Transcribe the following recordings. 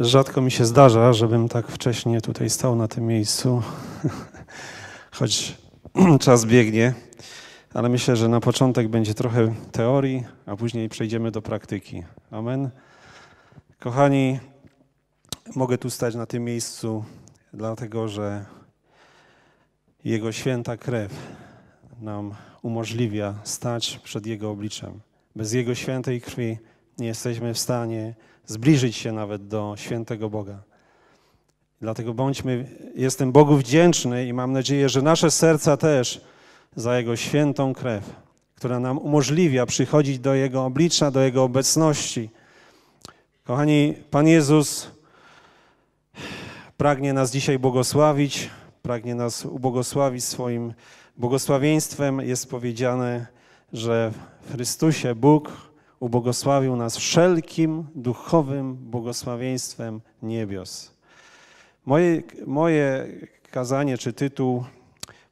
Rzadko mi się zdarza, żebym tak wcześnie tutaj stał na tym miejscu, choć czas biegnie, ale myślę, że na początek będzie trochę teorii, a później przejdziemy do praktyki. Amen. Kochani, mogę tu stać na tym miejscu, dlatego że Jego święta krew nam umożliwia stać przed Jego obliczem. Bez Jego świętej krwi nie jesteśmy w stanie zbliżyć się nawet do świętego Boga. Dlatego bądźmy, jestem Bogu wdzięczny i mam nadzieję, że nasze serca też za Jego świętą krew, która nam umożliwia przychodzić do Jego oblicza, do Jego obecności. Kochani, Pan Jezus pragnie nas dzisiaj błogosławić, pragnie nas ubłogosławić swoim błogosławieństwem. Jest powiedziane, że w Chrystusie Bóg Ubogosławił nas wszelkim duchowym błogosławieństwem niebios. Moje, moje kazanie czy tytuł,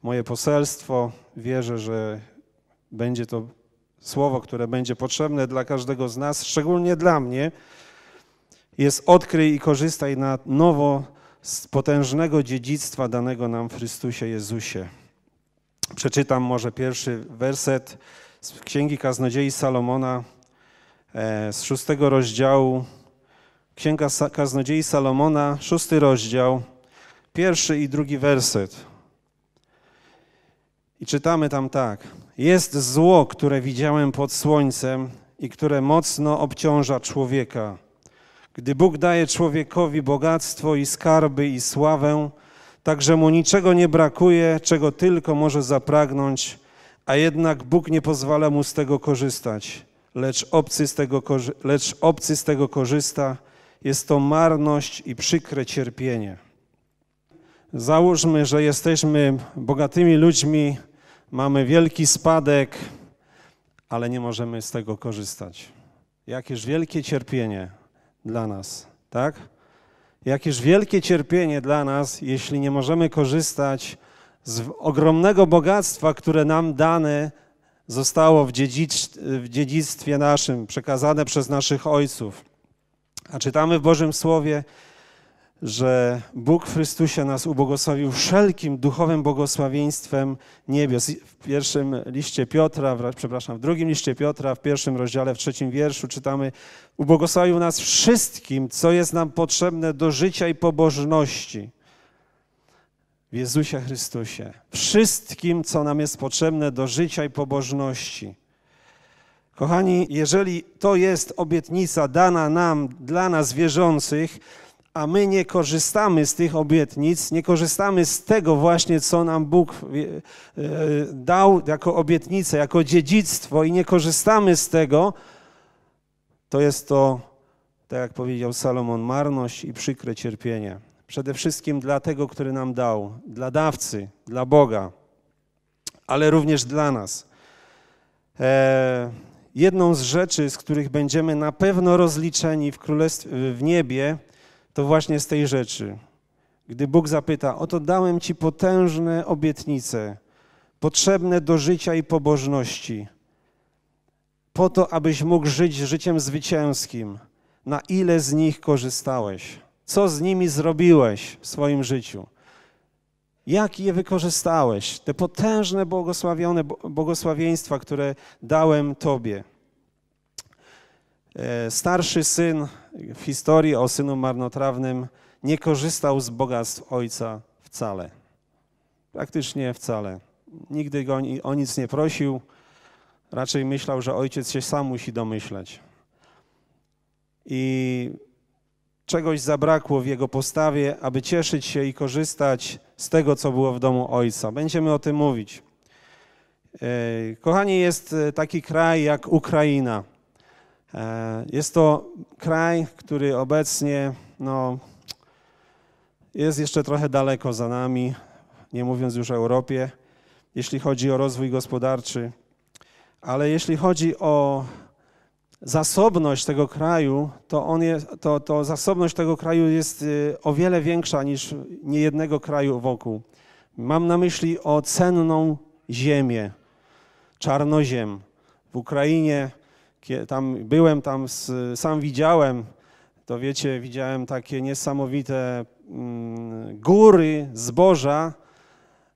moje poselstwo, wierzę, że będzie to słowo, które będzie potrzebne dla każdego z nas, szczególnie dla mnie, jest odkryj i korzystaj na nowo z potężnego dziedzictwa danego nam w Chrystusie Jezusie. Przeczytam może pierwszy werset z Księgi Kaznodziei Salomona, E, z szóstego rozdziału Księga Kaznodziei Salomona, szósty rozdział, pierwszy i drugi werset. I czytamy tam tak. Jest zło, które widziałem pod słońcem i które mocno obciąża człowieka. Gdy Bóg daje człowiekowi bogactwo i skarby i sławę, także mu niczego nie brakuje, czego tylko może zapragnąć, a jednak Bóg nie pozwala mu z tego korzystać lecz obcy z tego, lecz obcy z tego korzysta. Jest to marność i przykre cierpienie. Załóżmy, że jesteśmy bogatymi ludźmi, mamy wielki spadek, ale nie możemy z tego korzystać. Jakież wielkie cierpienie dla nas, tak? Jakież wielkie cierpienie dla nas, jeśli nie możemy korzystać z ogromnego bogactwa, które nam dane zostało w, w dziedzictwie naszym, przekazane przez naszych ojców. A czytamy w Bożym Słowie, że Bóg w Chrystusie nas ubogosławił wszelkim duchowym błogosławieństwem niebios. W pierwszym liście Piotra, w, przepraszam, w drugim liście Piotra, w pierwszym rozdziale, w trzecim wierszu czytamy: Ubogosławił nas wszystkim, co jest nam potrzebne do życia i pobożności w Jezusie Chrystusie, wszystkim, co nam jest potrzebne do życia i pobożności. Kochani, jeżeli to jest obietnica dana nam, dla nas wierzących, a my nie korzystamy z tych obietnic, nie korzystamy z tego właśnie, co nam Bóg e, e, dał jako obietnicę, jako dziedzictwo, i nie korzystamy z tego, to jest to, tak jak powiedział Salomon, marność i przykre cierpienie przede wszystkim dla tego, który nam dał, dla dawcy, dla Boga, ale również dla nas. E, jedną z rzeczy, z których będziemy na pewno rozliczeni w królestwie, w niebie, to właśnie z tej rzeczy. Gdy Bóg zapyta: Oto dałem ci potężne obietnice, potrzebne do życia i pobożności, po to, abyś mógł żyć życiem zwycięskim. Na ile z nich korzystałeś? Co z nimi zrobiłeś w swoim życiu? Jak je wykorzystałeś? Te potężne błogosławione błogosławieństwa, które dałem Tobie. E, starszy syn w historii o synu marnotrawnym nie korzystał z bogactw ojca wcale. Praktycznie wcale. Nigdy go o nic nie prosił. Raczej myślał, że ojciec się sam musi domyślać. I czegoś zabrakło w jego postawie, aby cieszyć się i korzystać z tego, co było w domu ojca. Będziemy o tym mówić. E, kochani, jest e, taki kraj jak Ukraina. E, jest to kraj, który obecnie no, jest jeszcze trochę daleko za nami, nie mówiąc już o Europie, jeśli chodzi o rozwój gospodarczy. Ale jeśli chodzi o zasobność tego kraju, to, on to, to zasobność tego kraju jest y, o wiele większa niż niejednego kraju wokół. Mam na myśli o cenną ziemię, czarnoziem. W Ukrainie, tam byłem, tam sam widziałem, to wiecie, widziałem takie niesamowite mm, góry zboża,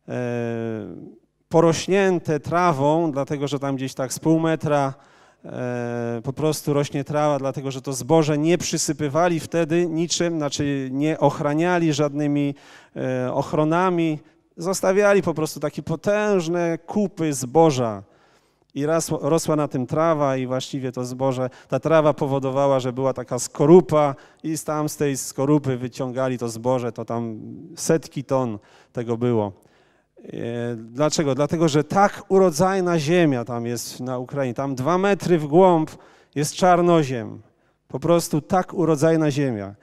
e, porośnięte trawą, dlatego że tam gdzieś tak z pół metra E, po prostu rośnie trawa, dlatego że to zboże nie przysypywali wtedy niczym, znaczy nie ochraniali żadnymi e, ochronami, zostawiali po prostu takie potężne kupy zboża. I raz, rosła na tym trawa i właściwie to zboże, ta trawa powodowała, że była taka skorupa i tam z tej skorupy wyciągali to zboże, to tam setki ton tego było. E, dlaczego? Dlatego, że tak urodzajna ziemia tam jest na Ukrainie. Tam dwa metry w głąb jest czarnoziem. Po prostu tak urodzajna ziemia.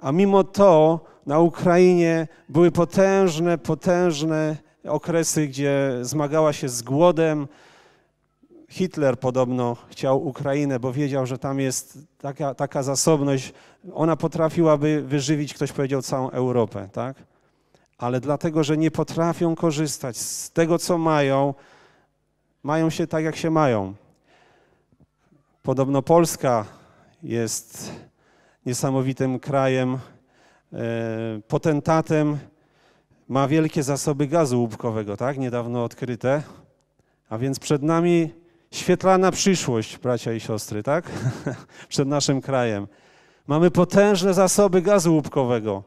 A mimo to na Ukrainie były potężne, potężne okresy, gdzie zmagała się z głodem. Hitler podobno chciał Ukrainę, bo wiedział, że tam jest taka, taka zasobność. Ona potrafiłaby wyżywić, ktoś powiedział, całą Europę, tak? ale dlatego, że nie potrafią korzystać z tego, co mają, mają się tak, jak się mają. Podobno Polska jest niesamowitym krajem, e, potentatem, ma wielkie zasoby gazu łupkowego, tak? Niedawno odkryte. A więc przed nami świetlana przyszłość, bracia i siostry, tak? przed naszym krajem. Mamy potężne zasoby gazu łupkowego.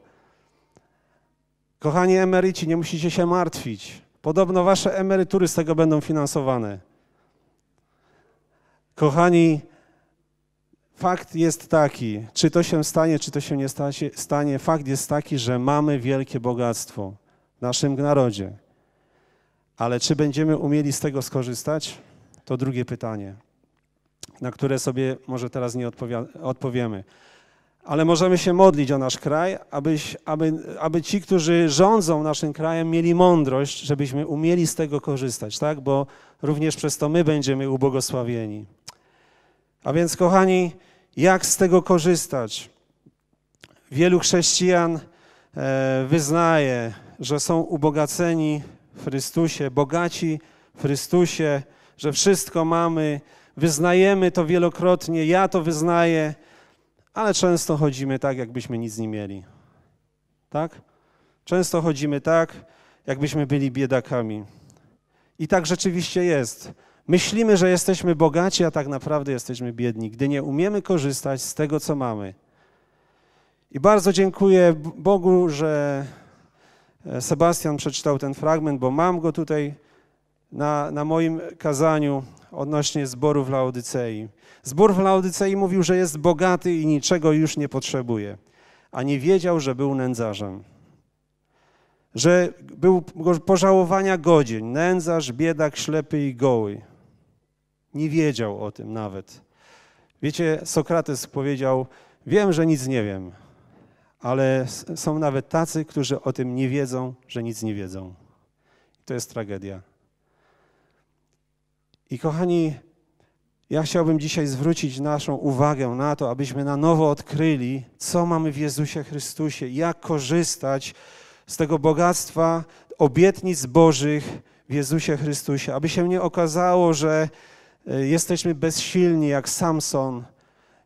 Kochani emeryci, nie musicie się martwić. Podobno wasze emerytury z tego będą finansowane. Kochani, fakt jest taki, czy to się stanie, czy to się nie stanie, fakt jest taki, że mamy wielkie bogactwo w naszym narodzie. Ale czy będziemy umieli z tego skorzystać? To drugie pytanie, na które sobie może teraz nie odpowiemy ale możemy się modlić o nasz kraj, abyś, aby, aby ci, którzy rządzą naszym krajem, mieli mądrość, żebyśmy umieli z tego korzystać, tak? Bo również przez to my będziemy ubogosławieni. A więc, kochani, jak z tego korzystać? Wielu chrześcijan e, wyznaje, że są ubogaceni w Chrystusie, bogaci w Chrystusie, że wszystko mamy. Wyznajemy to wielokrotnie, ja to wyznaję ale często chodzimy tak, jakbyśmy nic nie mieli. Tak? Często chodzimy tak, jakbyśmy byli biedakami. I tak rzeczywiście jest. Myślimy, że jesteśmy bogaci, a tak naprawdę jesteśmy biedni, gdy nie umiemy korzystać z tego, co mamy. I bardzo dziękuję Bogu, że e, Sebastian przeczytał ten fragment, bo mam go tutaj na, na moim kazaniu odnośnie zborów Laodycei. Zbór w Laodycei mówił, że jest bogaty i niczego już nie potrzebuje, a nie wiedział, że był nędzarzem. Że był pożałowania godzin, nędzarz, biedak, ślepy i goły. Nie wiedział o tym nawet. Wiecie, Sokrates powiedział: Wiem, że nic nie wiem, ale są nawet tacy, którzy o tym nie wiedzą, że nic nie wiedzą. to jest tragedia. I kochani, ja chciałbym dzisiaj zwrócić naszą uwagę na to, abyśmy na nowo odkryli, co mamy w Jezusie Chrystusie, jak korzystać z tego bogactwa obietnic Bożych w Jezusie Chrystusie, aby się nie okazało, że e, jesteśmy bezsilni jak Samson,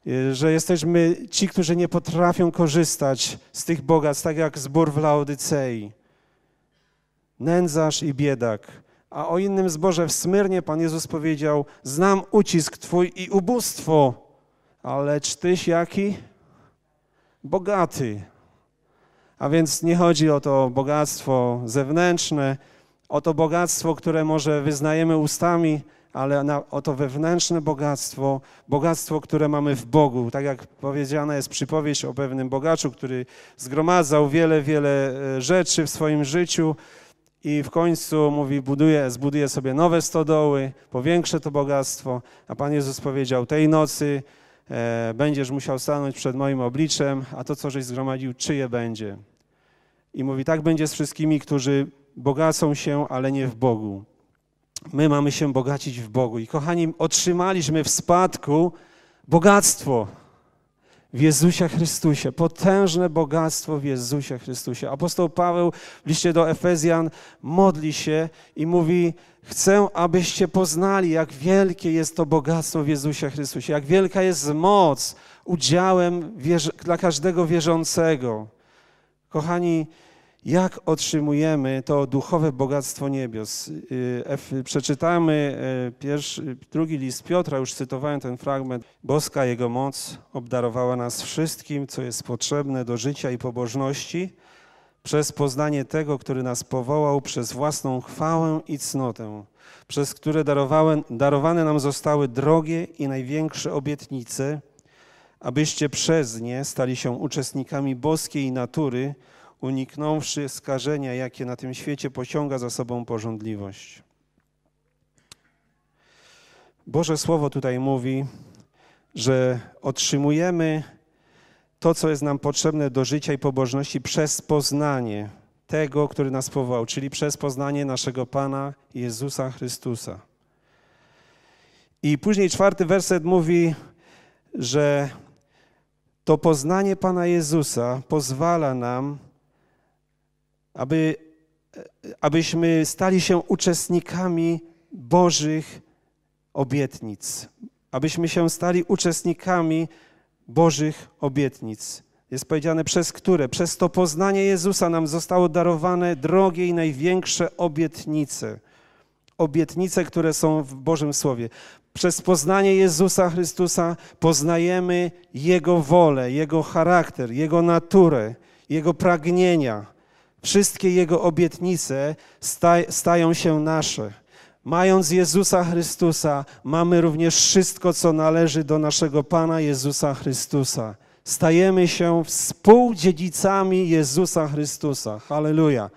e, że jesteśmy ci, którzy nie potrafią korzystać z tych bogactw, tak jak zbór w Laodycei. Nędzarz i biedak a o innym zborze w Smyrnie Pan Jezus powiedział: Znam ucisk Twój i ubóstwo, ale tyś jaki? Bogaty. A więc nie chodzi o to bogactwo zewnętrzne, o to bogactwo, które może wyznajemy ustami, ale na, o to wewnętrzne bogactwo, bogactwo, które mamy w Bogu. Tak jak powiedziana jest przypowieść o pewnym bogaczu, który zgromadzał wiele, wiele e, rzeczy w swoim życiu i w końcu mówi, buduję, zbuduję sobie nowe stodoły, powiększę to bogactwo. A Pan Jezus powiedział, tej nocy e, będziesz musiał stanąć przed moim obliczem, a to, co żeś zgromadził, czyje będzie. I mówi, tak będzie z wszystkimi, którzy bogacą się, ale nie w Bogu. My mamy się bogacić w Bogu. I kochani, otrzymaliśmy w spadku bogactwo w Jezusie Chrystusie, potężne bogactwo w Jezusie Chrystusie. Apostoł Paweł w liście do Efezjan modli się i mówi: Chcę, abyście poznali, jak wielkie jest to bogactwo w Jezusie Chrystusie, jak wielka jest moc udziałem dla każdego wierzącego. Kochani, jak otrzymujemy to duchowe bogactwo niebios. Y, przeczytamy y, pierwszy, drugi list Piotra, już cytowałem ten fragment. Boska Jego moc obdarowała nas wszystkim, co jest potrzebne do życia i pobożności, przez poznanie tego, który nas powołał, przez własną chwałę i cnotę, przez które darowały, darowane nam zostały drogie i największe obietnice, abyście przez nie stali się uczestnikami boskiej natury, uniknąwszy skażenia, jakie na tym świecie pociąga za sobą porządliwość. Boże Słowo tutaj mówi, że otrzymujemy to, co jest nam potrzebne do życia i pobożności przez poznanie tego, który nas powołał, czyli przez poznanie naszego Pana Jezusa Chrystusa. I później czwarty werset mówi, że to poznanie Pana Jezusa pozwala nam aby, abyśmy stali się uczestnikami Bożych obietnic, abyśmy się stali uczestnikami Bożych obietnic. Jest powiedziane, przez które, przez to poznanie Jezusa nam zostało darowane drogie i największe obietnice. Obietnice, które są w Bożym Słowie. Przez poznanie Jezusa Chrystusa poznajemy Jego wolę, Jego charakter, Jego naturę, Jego pragnienia. Wszystkie Jego obietnice stają się nasze. Mając Jezusa Chrystusa, mamy również wszystko, co należy do naszego Pana Jezusa Chrystusa. Stajemy się współdziedzicami Jezusa Chrystusa. Halleluja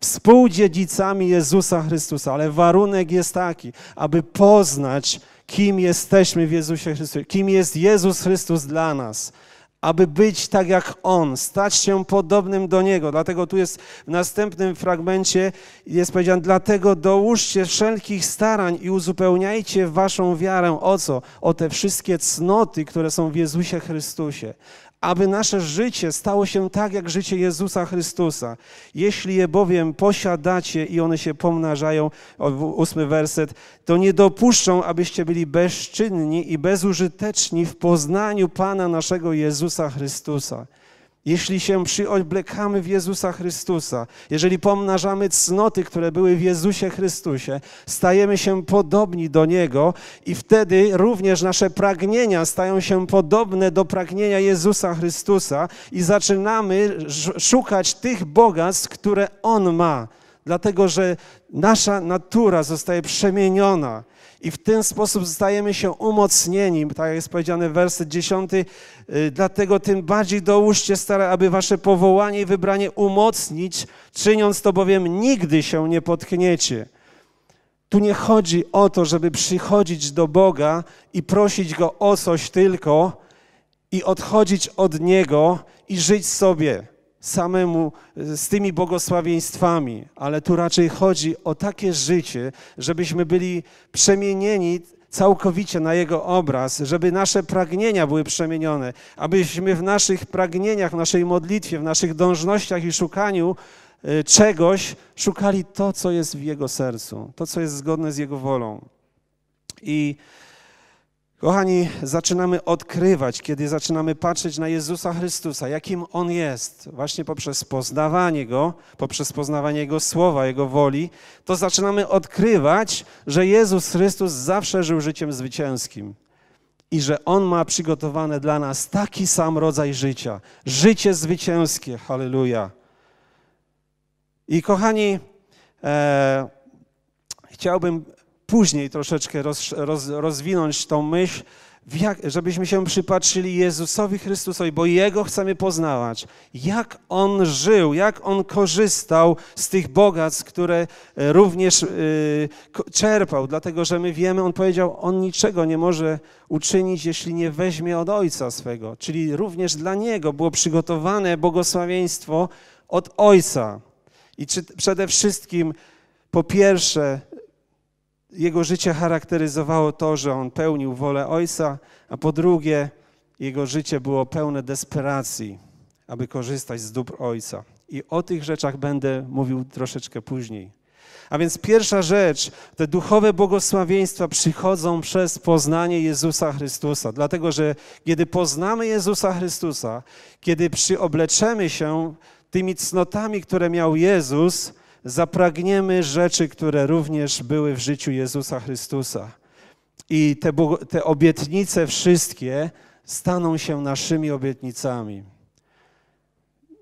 współdziedzicami Jezusa Chrystusa, ale warunek jest taki, aby poznać, kim jesteśmy w Jezusie Chrystusie, kim jest Jezus Chrystus dla nas aby być tak jak On, stać się podobnym do Niego. Dlatego tu jest w następnym fragmencie jest powiedziane, dlatego dołóżcie wszelkich starań i uzupełniajcie waszą wiarę. O co? O te wszystkie cnoty, które są w Jezusie Chrystusie aby nasze życie stało się tak jak życie Jezusa Chrystusa. Jeśli je bowiem posiadacie i one się pomnażają, ósmy werset, to nie dopuszczą, abyście byli bezczynni i bezużyteczni w poznaniu Pana naszego Jezusa Chrystusa. Jeśli się przyoblekamy w Jezusa Chrystusa, jeżeli pomnażamy cnoty, które były w Jezusie Chrystusie, stajemy się podobni do Niego i wtedy również nasze pragnienia stają się podobne do pragnienia Jezusa Chrystusa i zaczynamy szukać tych bogactw, które On ma, dlatego że nasza natura zostaje przemieniona i w ten sposób stajemy się umocnieni, tak jak jest w werset 10. Y, dlatego tym bardziej dołóżcie stare, aby wasze powołanie i wybranie umocnić, czyniąc to bowiem nigdy się nie potkniecie. Tu nie chodzi o to, żeby przychodzić do Boga i prosić Go o coś tylko i odchodzić od Niego i żyć sobie samemu y, z tymi błogosławieństwami, ale tu raczej chodzi o takie życie, żebyśmy byli przemienieni całkowicie na Jego obraz, żeby nasze pragnienia były przemienione, abyśmy w naszych pragnieniach, w naszej modlitwie, w naszych dążnościach i szukaniu y, czegoś szukali to, co jest w Jego sercu, to, co jest zgodne z Jego wolą. I Kochani, zaczynamy odkrywać, kiedy zaczynamy patrzeć na Jezusa Chrystusa, jakim On jest, właśnie poprzez poznawanie Go, poprzez poznawanie Jego słowa, Jego woli, to zaczynamy odkrywać, że Jezus Chrystus zawsze żył życiem zwycięskim i że On ma przygotowane dla nas taki sam rodzaj życia życie zwycięskie. Halleluja. I kochani, e, chciałbym później troszeczkę roz, roz, rozwinąć tą myśl, jak, żebyśmy się przypatrzyli Jezusowi Chrystusowi, bo Jego chcemy poznawać. Jak On żył, jak On korzystał z tych bogactw, które e, również yy, czerpał, dlatego że my wiemy, On powiedział, On niczego nie może uczynić, jeśli nie weźmie od Ojca swego. Czyli również dla Niego było przygotowane błogosławieństwo od Ojca. I czy, przede wszystkim, po pierwsze, jego życie charakteryzowało to, że on pełnił wolę Ojca, a po drugie, jego życie było pełne desperacji, aby korzystać z dóbr Ojca. I o tych rzeczach będę mówił troszeczkę później. A więc pierwsza rzecz, te duchowe błogosławieństwa przychodzą przez poznanie Jezusa Chrystusa. Dlatego, że kiedy poznamy Jezusa Chrystusa, kiedy przyobleczemy się tymi cnotami, które miał Jezus, zapragniemy rzeczy, które również były w życiu Jezusa Chrystusa. I te, te obietnice wszystkie staną się naszymi obietnicami.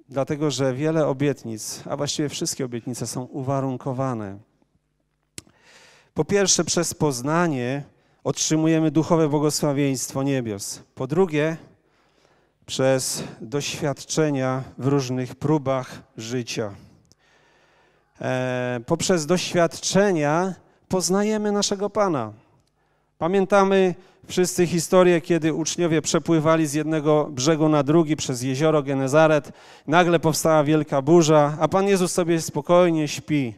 Dlatego, że wiele obietnic, a właściwie wszystkie obietnice są uwarunkowane. Po pierwsze, przez poznanie otrzymujemy duchowe błogosławieństwo niebios. Po drugie, przez doświadczenia w różnych próbach życia. E, poprzez doświadczenia poznajemy naszego Pana. Pamiętamy wszyscy historię, kiedy uczniowie przepływali z jednego brzegu na drugi przez jezioro Genezaret. Nagle powstała wielka burza, a Pan Jezus sobie spokojnie śpi.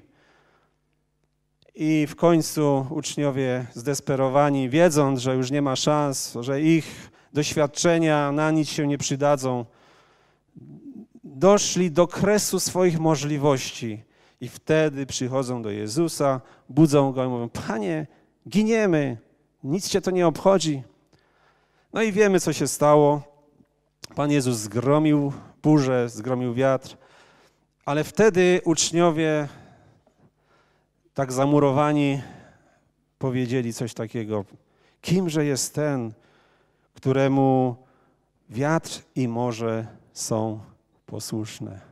I w końcu uczniowie zdesperowani, wiedząc, że już nie ma szans, że ich doświadczenia na nic się nie przydadzą, doszli do kresu swoich możliwości i wtedy przychodzą do Jezusa, budzą go i mówią: Panie, giniemy, nic cię to nie obchodzi. No i wiemy, co się stało. Pan Jezus zgromił burzę, zgromił wiatr, ale wtedy uczniowie, tak zamurowani, powiedzieli coś takiego: Kimże jest ten, któremu wiatr i morze są posłuszne?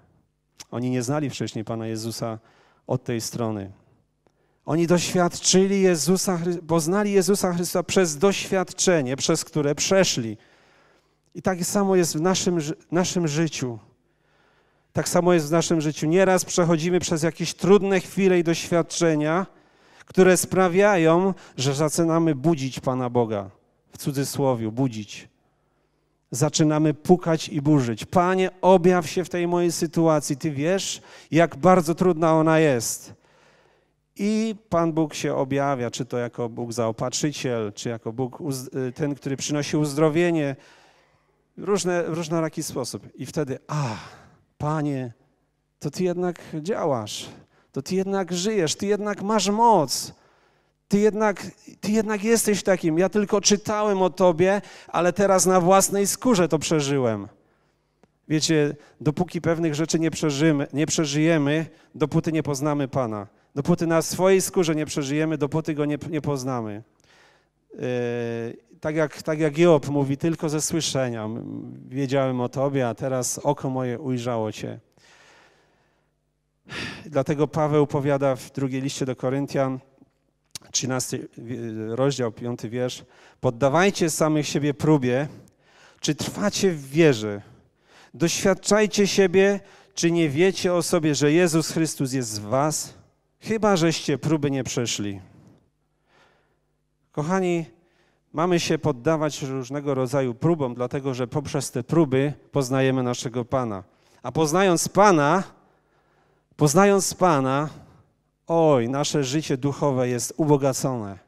Oni nie znali wcześniej Pana Jezusa od tej strony. Oni doświadczyli Jezusa, bo znali Jezusa Chrystusa przez doświadczenie, przez które przeszli. I tak samo jest w naszym, naszym życiu. Tak samo jest w naszym życiu. Nieraz przechodzimy przez jakieś trudne chwile i doświadczenia, które sprawiają, że zaczynamy budzić Pana Boga. W cudzysłowie, budzić zaczynamy pukać i burzyć. Panie, objaw się w tej mojej sytuacji. Ty wiesz, jak bardzo trudna ona jest. I Pan Bóg się objawia, czy to jako Bóg zaopatrzyciel, czy jako Bóg y, ten, który przynosi uzdrowienie. Różne, różnoraki sposób. I wtedy, a, Panie, to Ty jednak działasz, to Ty jednak żyjesz, Ty jednak masz moc. Ty jednak, ty jednak jesteś takim. Ja tylko czytałem o tobie, ale teraz na własnej skórze to przeżyłem. Wiecie, dopóki pewnych rzeczy nie, przeżymy, nie przeżyjemy, dopóty nie poznamy Pana. Dopóty na swojej skórze nie przeżyjemy, dopóty go nie, nie poznamy. Yy, tak, jak, tak jak Job mówi, tylko ze słyszenia wiedziałem o Tobie, a teraz oko moje ujrzało Cię. Dlatego Paweł powiada w drugiej liście do Koryntian, 13 rozdział, 5 wiersz. Poddawajcie samych siebie próbie, czy trwacie w wierze. Doświadczajcie siebie, czy nie wiecie o sobie, że Jezus Chrystus jest w was, chyba żeście próby nie przeszli. Kochani, mamy się poddawać różnego rodzaju próbom, dlatego że poprzez te próby poznajemy naszego Pana. A poznając Pana, poznając Pana, oj, nasze życie duchowe jest ubogacone.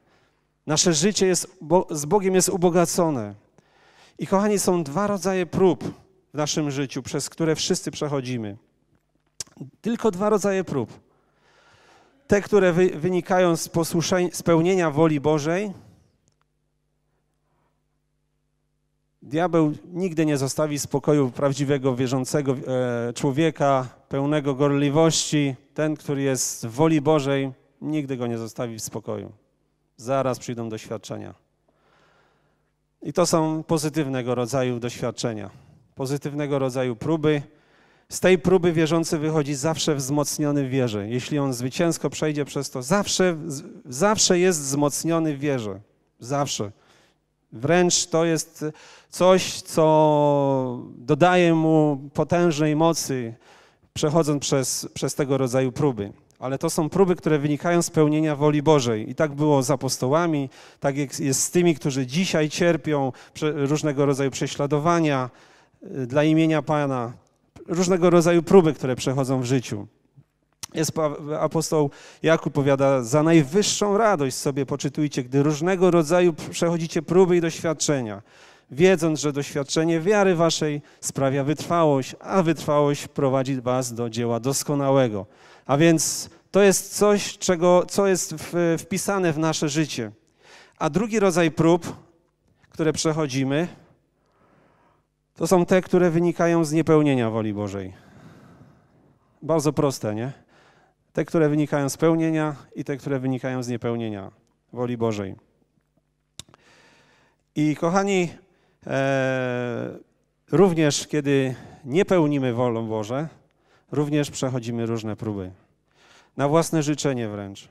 Nasze życie jest, z Bogiem jest ubogacone. I kochani, są dwa rodzaje prób w naszym życiu, przez które wszyscy przechodzimy. Tylko dwa rodzaje prób. Te, które wy, wynikają z spełnienia woli Bożej. Diabeł nigdy nie zostawi spokoju prawdziwego, wierzącego e, człowieka, pełnego gorliwości, ten, który jest w woli Bożej, nigdy go nie zostawi w spokoju. Zaraz przyjdą doświadczenia. I to są pozytywnego rodzaju doświadczenia, pozytywnego rodzaju próby. Z tej próby wierzący wychodzi zawsze wzmocniony w wierze. Jeśli on zwycięsko przejdzie przez to, zawsze, zawsze jest wzmocniony w wierze. Zawsze. Wręcz to jest coś, co dodaje mu potężnej mocy, przechodząc przez, przez tego rodzaju próby. Ale to są próby, które wynikają z pełnienia woli Bożej. I tak było z apostołami, tak jest z tymi, którzy dzisiaj cierpią różnego rodzaju prześladowania y, dla imienia Pana, różnego rodzaju próby, które przechodzą w życiu. Jest apostoł Jakub powiada, za najwyższą radość sobie poczytujcie, gdy różnego rodzaju przechodzicie próby i doświadczenia wiedząc, że doświadczenie wiary waszej sprawia wytrwałość, a wytrwałość prowadzi was do dzieła doskonałego. A więc to jest coś, czego, co jest w, wpisane w nasze życie. A drugi rodzaj prób, które przechodzimy, to są te, które wynikają z niepełnienia woli Bożej. Bardzo proste, nie? Te, które wynikają z pełnienia i te, które wynikają z niepełnienia woli Bożej. I kochani, E, również kiedy nie pełnimy wolą Boże, również przechodzimy różne próby. Na własne życzenie wręcz.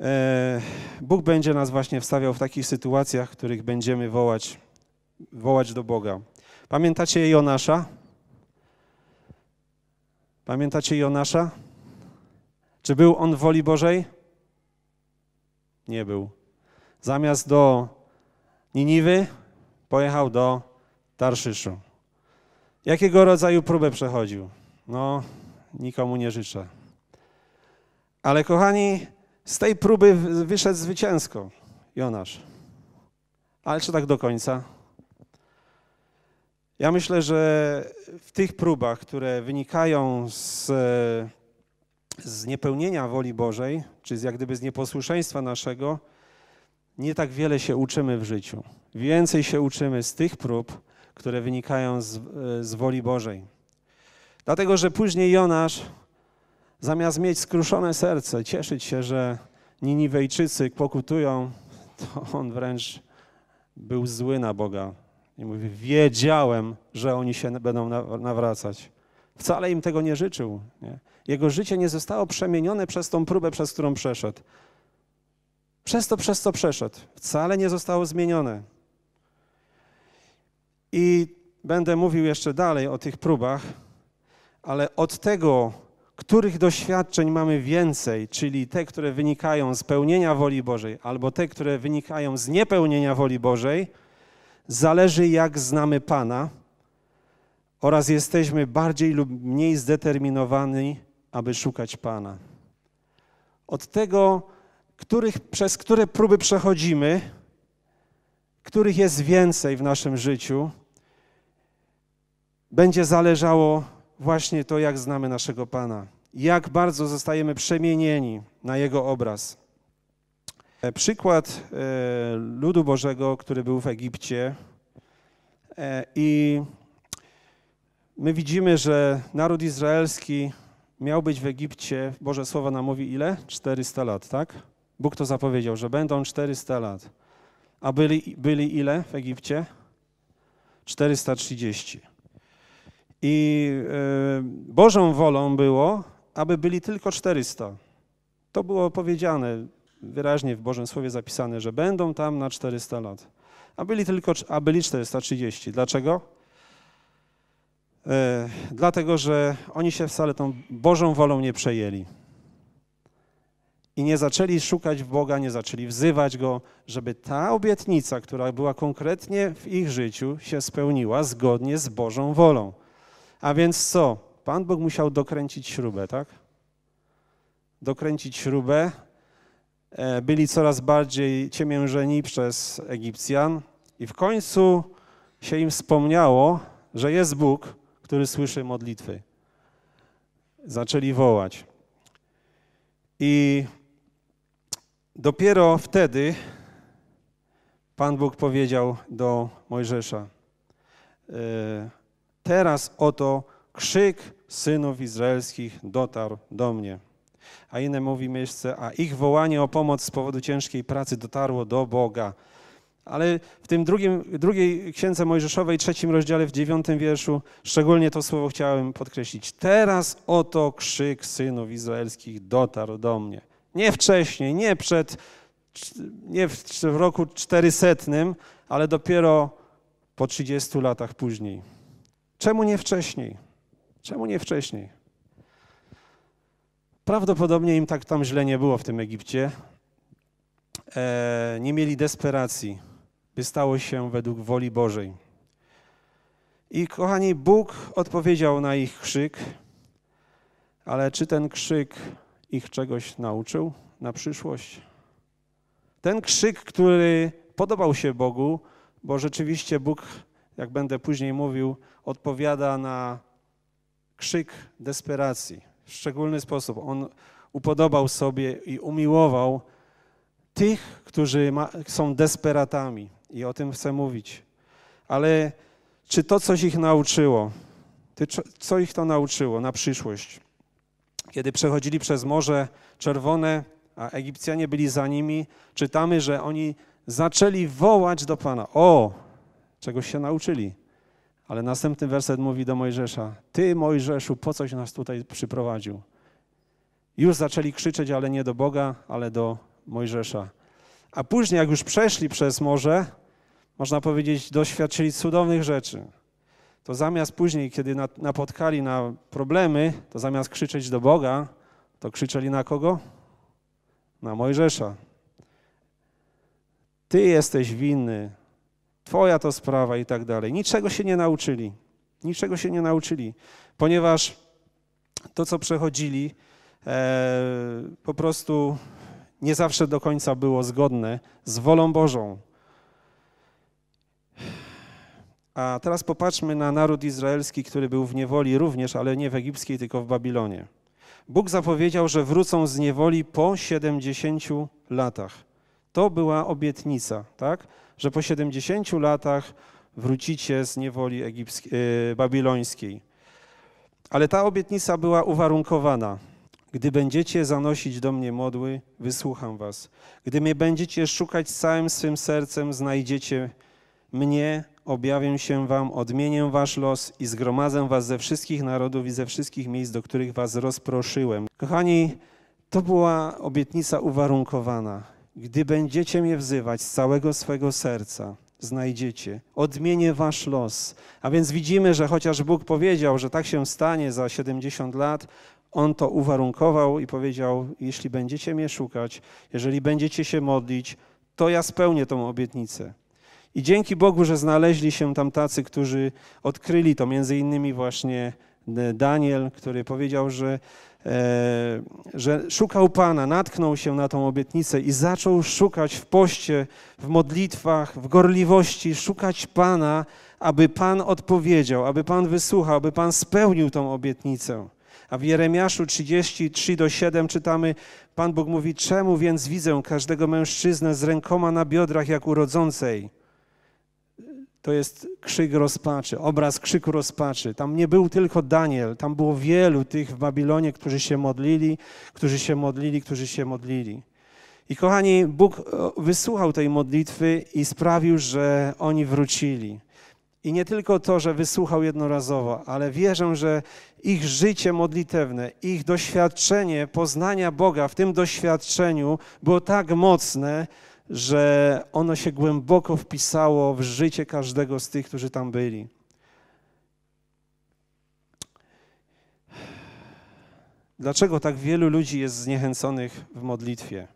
E, Bóg będzie nas właśnie wstawiał w takich sytuacjach, w których będziemy wołać, wołać do Boga. Pamiętacie Jonasza? Pamiętacie Jonasza? Czy był on w woli Bożej? Nie był. Zamiast do Niniwy pojechał do Tarszyszu. Jakiego rodzaju próbę przechodził? No, nikomu nie życzę. Ale kochani, z tej próby wyszedł zwycięsko Jonasz. Ale czy tak do końca? Ja myślę, że w tych próbach, które wynikają z, z niepełnienia woli Bożej, czy z, jak gdyby z nieposłuszeństwa naszego, nie tak wiele się uczymy w życiu. Więcej się uczymy z tych prób, które wynikają z, e, z woli Bożej. Dlatego, że później Jonasz, zamiast mieć skruszone serce, cieszyć się, że Niniwejczycy pokutują, to on wręcz był zły na Boga. I mówi, wiedziałem, że oni się będą nawracać. Wcale im tego nie życzył. Nie? Jego życie nie zostało przemienione przez tą próbę, przez którą przeszedł przez to, przez co przeszedł. Wcale nie zostało zmienione. I będę mówił jeszcze dalej o tych próbach, ale od tego, których doświadczeń mamy więcej, czyli te, które wynikają z pełnienia woli Bożej, albo te, które wynikają z niepełnienia woli Bożej, zależy jak znamy Pana oraz jesteśmy bardziej lub mniej zdeterminowani, aby szukać Pana. Od tego, których, przez które próby przechodzimy, których jest więcej w naszym życiu, będzie zależało właśnie to, jak znamy naszego Pana, jak bardzo zostajemy przemienieni na Jego obraz. E, przykład e, ludu Bożego, który był w Egipcie, e, i my widzimy, że naród izraelski miał być w Egipcie, Boże Słowa nam mówi ile? 400 lat, tak? Bóg to zapowiedział, że będą 400 lat. A byli, byli ile w Egipcie? 430. I yy, Bożą wolą było, aby byli tylko 400. To było powiedziane wyraźnie w Bożym Słowie zapisane, że będą tam na 400 lat. A byli tylko a byli 430. Dlaczego? Yy, dlatego, że oni się wcale tą Bożą wolą nie przejęli i nie zaczęli szukać w Boga, nie zaczęli wzywać Go, żeby ta obietnica, która była konkretnie w ich życiu, się spełniła zgodnie z Bożą wolą. A więc co? Pan Bóg musiał dokręcić śrubę, tak? Dokręcić śrubę. E, byli coraz bardziej ciemiężeni przez Egipcjan, i w końcu się im wspomniało, że jest Bóg, który słyszy modlitwy. Zaczęli wołać. I Dopiero wtedy Pan Bóg powiedział do Mojżesza: e, Teraz oto krzyk synów izraelskich dotarł do mnie. A inne mówi miejsce, a ich wołanie o pomoc z powodu ciężkiej pracy dotarło do Boga. Ale w tym drugim, drugiej księdze Mojżeszowej, trzecim rozdziale, w dziewiątym wierszu, szczególnie to słowo chciałem podkreślić. Teraz oto krzyk synów izraelskich dotarł do mnie. Nie wcześniej, nie przed, nie w, w roku 400, ale dopiero po 30 latach później. Czemu nie wcześniej? Czemu nie wcześniej? Prawdopodobnie im tak tam źle nie było w tym Egipcie. E, nie mieli desperacji, by stało się według woli Bożej. I kochani, Bóg odpowiedział na ich krzyk, ale czy ten krzyk ich czegoś nauczył na przyszłość? Ten krzyk, który podobał się Bogu, bo rzeczywiście Bóg, jak będę później mówił, odpowiada na krzyk desperacji w szczególny sposób. On upodobał sobie i umiłował tych, którzy ma, są desperatami, i o tym chcę mówić. Ale czy to coś ich nauczyło? Co ich to nauczyło na przyszłość? Kiedy przechodzili przez Morze Czerwone, a Egipcjanie byli za nimi, czytamy, że oni zaczęli wołać do Pana. O, czegoś się nauczyli. Ale następny werset mówi do Mojżesza: Ty, Mojżeszu, po coś nas tutaj przyprowadził? Już zaczęli krzyczeć, ale nie do Boga, ale do Mojżesza. A później, jak już przeszli przez morze, można powiedzieć, doświadczyli cudownych rzeczy to zamiast później, kiedy napotkali na problemy, to zamiast krzyczeć do Boga, to krzyczeli na kogo? Na Mojżesza. Ty jesteś winny, Twoja to sprawa i tak dalej. Niczego się nie nauczyli. Niczego się nie nauczyli, ponieważ to, co przechodzili, e, po prostu nie zawsze do końca było zgodne z wolą Bożą. A teraz popatrzmy na naród izraelski, który był w niewoli również, ale nie w egipskiej, tylko w Babilonie. Bóg zapowiedział, że wrócą z niewoli po 70 latach. To była obietnica, tak? Że po 70 latach wrócicie z niewoli egipskiej, yy, babilońskiej. Ale ta obietnica była uwarunkowana. Gdy będziecie zanosić do mnie modły, wysłucham was. Gdy mnie będziecie szukać całym swym sercem, znajdziecie mnie, objawię się wam, odmienię wasz los i zgromadzę was ze wszystkich narodów i ze wszystkich miejsc, do których was rozproszyłem. Kochani, to była obietnica uwarunkowana. Gdy będziecie mnie wzywać z całego swego serca, znajdziecie. Odmienię wasz los. A więc widzimy, że chociaż Bóg powiedział, że tak się stanie za 70 lat, on to uwarunkował i powiedział: Jeśli będziecie mnie szukać, jeżeli będziecie się modlić, to ja spełnię tą obietnicę. I dzięki Bogu, że znaleźli się tam tacy, którzy odkryli to, między innymi właśnie e, Daniel, który powiedział, że, e, że szukał Pana, natknął się na tą obietnicę i zaczął szukać w poście, w modlitwach, w gorliwości, szukać Pana, aby Pan odpowiedział, aby Pan wysłuchał, aby Pan spełnił tą obietnicę. A w Jeremiaszu 33 do 7 czytamy, Pan Bóg mówi, czemu więc widzę każdego mężczyznę z rękoma na biodrach jak urodzącej? to jest krzyk rozpaczy, obraz krzyku rozpaczy. Tam nie był tylko Daniel, tam było wielu tych w Babilonie, którzy się modlili, którzy się modlili, którzy się modlili. I kochani, Bóg e, wysłuchał tej modlitwy i sprawił, że oni wrócili. I nie tylko to, że wysłuchał jednorazowo, ale wierzę, że ich życie modlitewne, ich doświadczenie poznania Boga w tym doświadczeniu było tak mocne, że ono się głęboko wpisało w życie każdego z tych, którzy tam byli. Dlaczego tak wielu ludzi jest zniechęconych w modlitwie?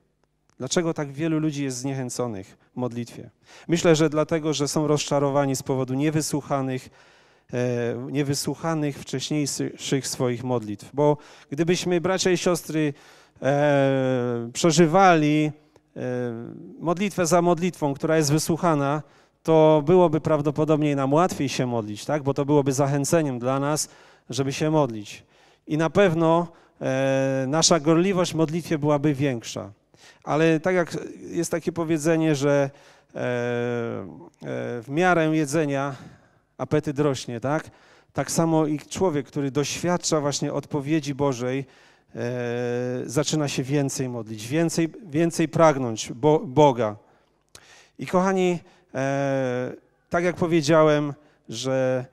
Dlaczego tak wielu ludzi jest zniechęconych w modlitwie? Myślę, że dlatego, że są rozczarowani z powodu niewysłuchanych, e, niewysłuchanych wcześniejszych swoich modlitw. Bo gdybyśmy, bracia i siostry, e, przeżywali E, modlitwę za modlitwą, która jest wysłuchana, to byłoby prawdopodobnie nam łatwiej się modlić, tak? bo to byłoby zachęceniem dla nas, żeby się modlić. I na pewno e, nasza gorliwość w modlitwie byłaby większa. Ale tak jak jest takie powiedzenie, że e, w miarę jedzenia apetyt rośnie, tak? Tak samo i człowiek, który doświadcza właśnie odpowiedzi Bożej, E, zaczyna się więcej modlić, więcej, więcej pragnąć Bo, Boga. I kochani, e, tak jak powiedziałem, że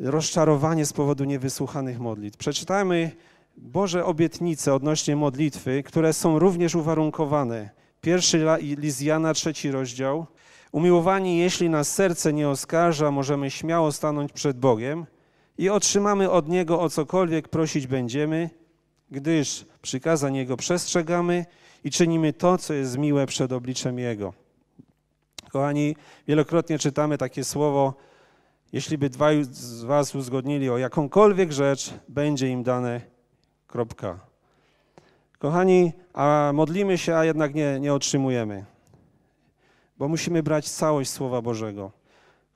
rozczarowanie z powodu niewysłuchanych modlitw. Przeczytajmy Boże obietnice odnośnie modlitwy, które są również uwarunkowane. Pierwszy list Jana, trzeci rozdział. Umiłowani, jeśli nas serce nie oskarża, możemy śmiało stanąć przed Bogiem, i otrzymamy od Niego o cokolwiek prosić będziemy, gdyż przykazań Jego przestrzegamy i czynimy to, co jest miłe przed obliczem Jego. Kochani, wielokrotnie czytamy takie słowo, jeśli by dwaj z was uzgodnili o jakąkolwiek rzecz, będzie im dane kropka. Kochani, a modlimy się, a jednak nie, nie otrzymujemy, bo musimy brać całość Słowa Bożego.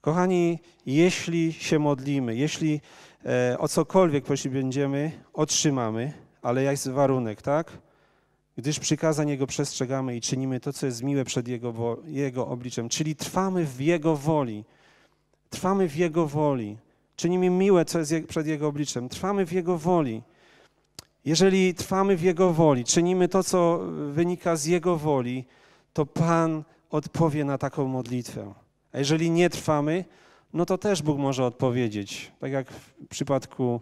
Kochani, jeśli się modlimy, jeśli e, o cokolwiek jeśli będziemy, otrzymamy, ale jest warunek, tak? Gdyż przykazań Jego przestrzegamy i czynimy to, co jest miłe przed Jego, Jego obliczem, czyli trwamy w Jego woli. Trwamy w Jego woli. Czynimy miłe, co jest przed Jego obliczem. Trwamy w Jego woli. Jeżeli trwamy w Jego woli, czynimy to, co wynika z Jego woli, to Pan odpowie na taką modlitwę. A jeżeli nie trwamy, no to też Bóg może odpowiedzieć. Tak jak w przypadku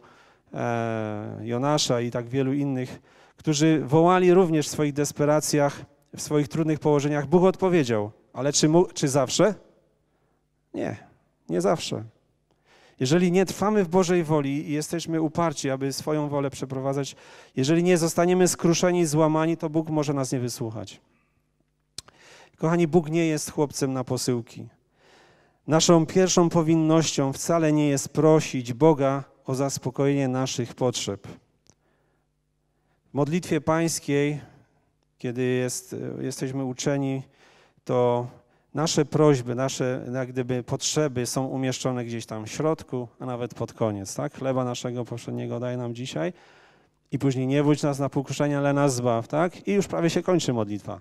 e, Jonasza i tak wielu innych, którzy wołali również w swoich desperacjach, w swoich trudnych położeniach. Bóg odpowiedział, ale czy, mu, czy zawsze? Nie, nie zawsze. Jeżeli nie trwamy w Bożej woli i jesteśmy uparci, aby swoją wolę przeprowadzać, jeżeli nie zostaniemy skruszeni, złamani, to Bóg może nas nie wysłuchać. Kochani, Bóg nie jest chłopcem na posyłki. Naszą pierwszą powinnością wcale nie jest prosić Boga o zaspokojenie naszych potrzeb. W modlitwie pańskiej, kiedy jest, jesteśmy uczeni, to nasze prośby, nasze jak gdyby potrzeby są umieszczone gdzieś tam w środku, a nawet pod koniec, tak? Chleba naszego poprzedniego daj nam dzisiaj i później nie wódź nas na pokuszenie, ale nas zbaw, tak? I już prawie się kończy modlitwa.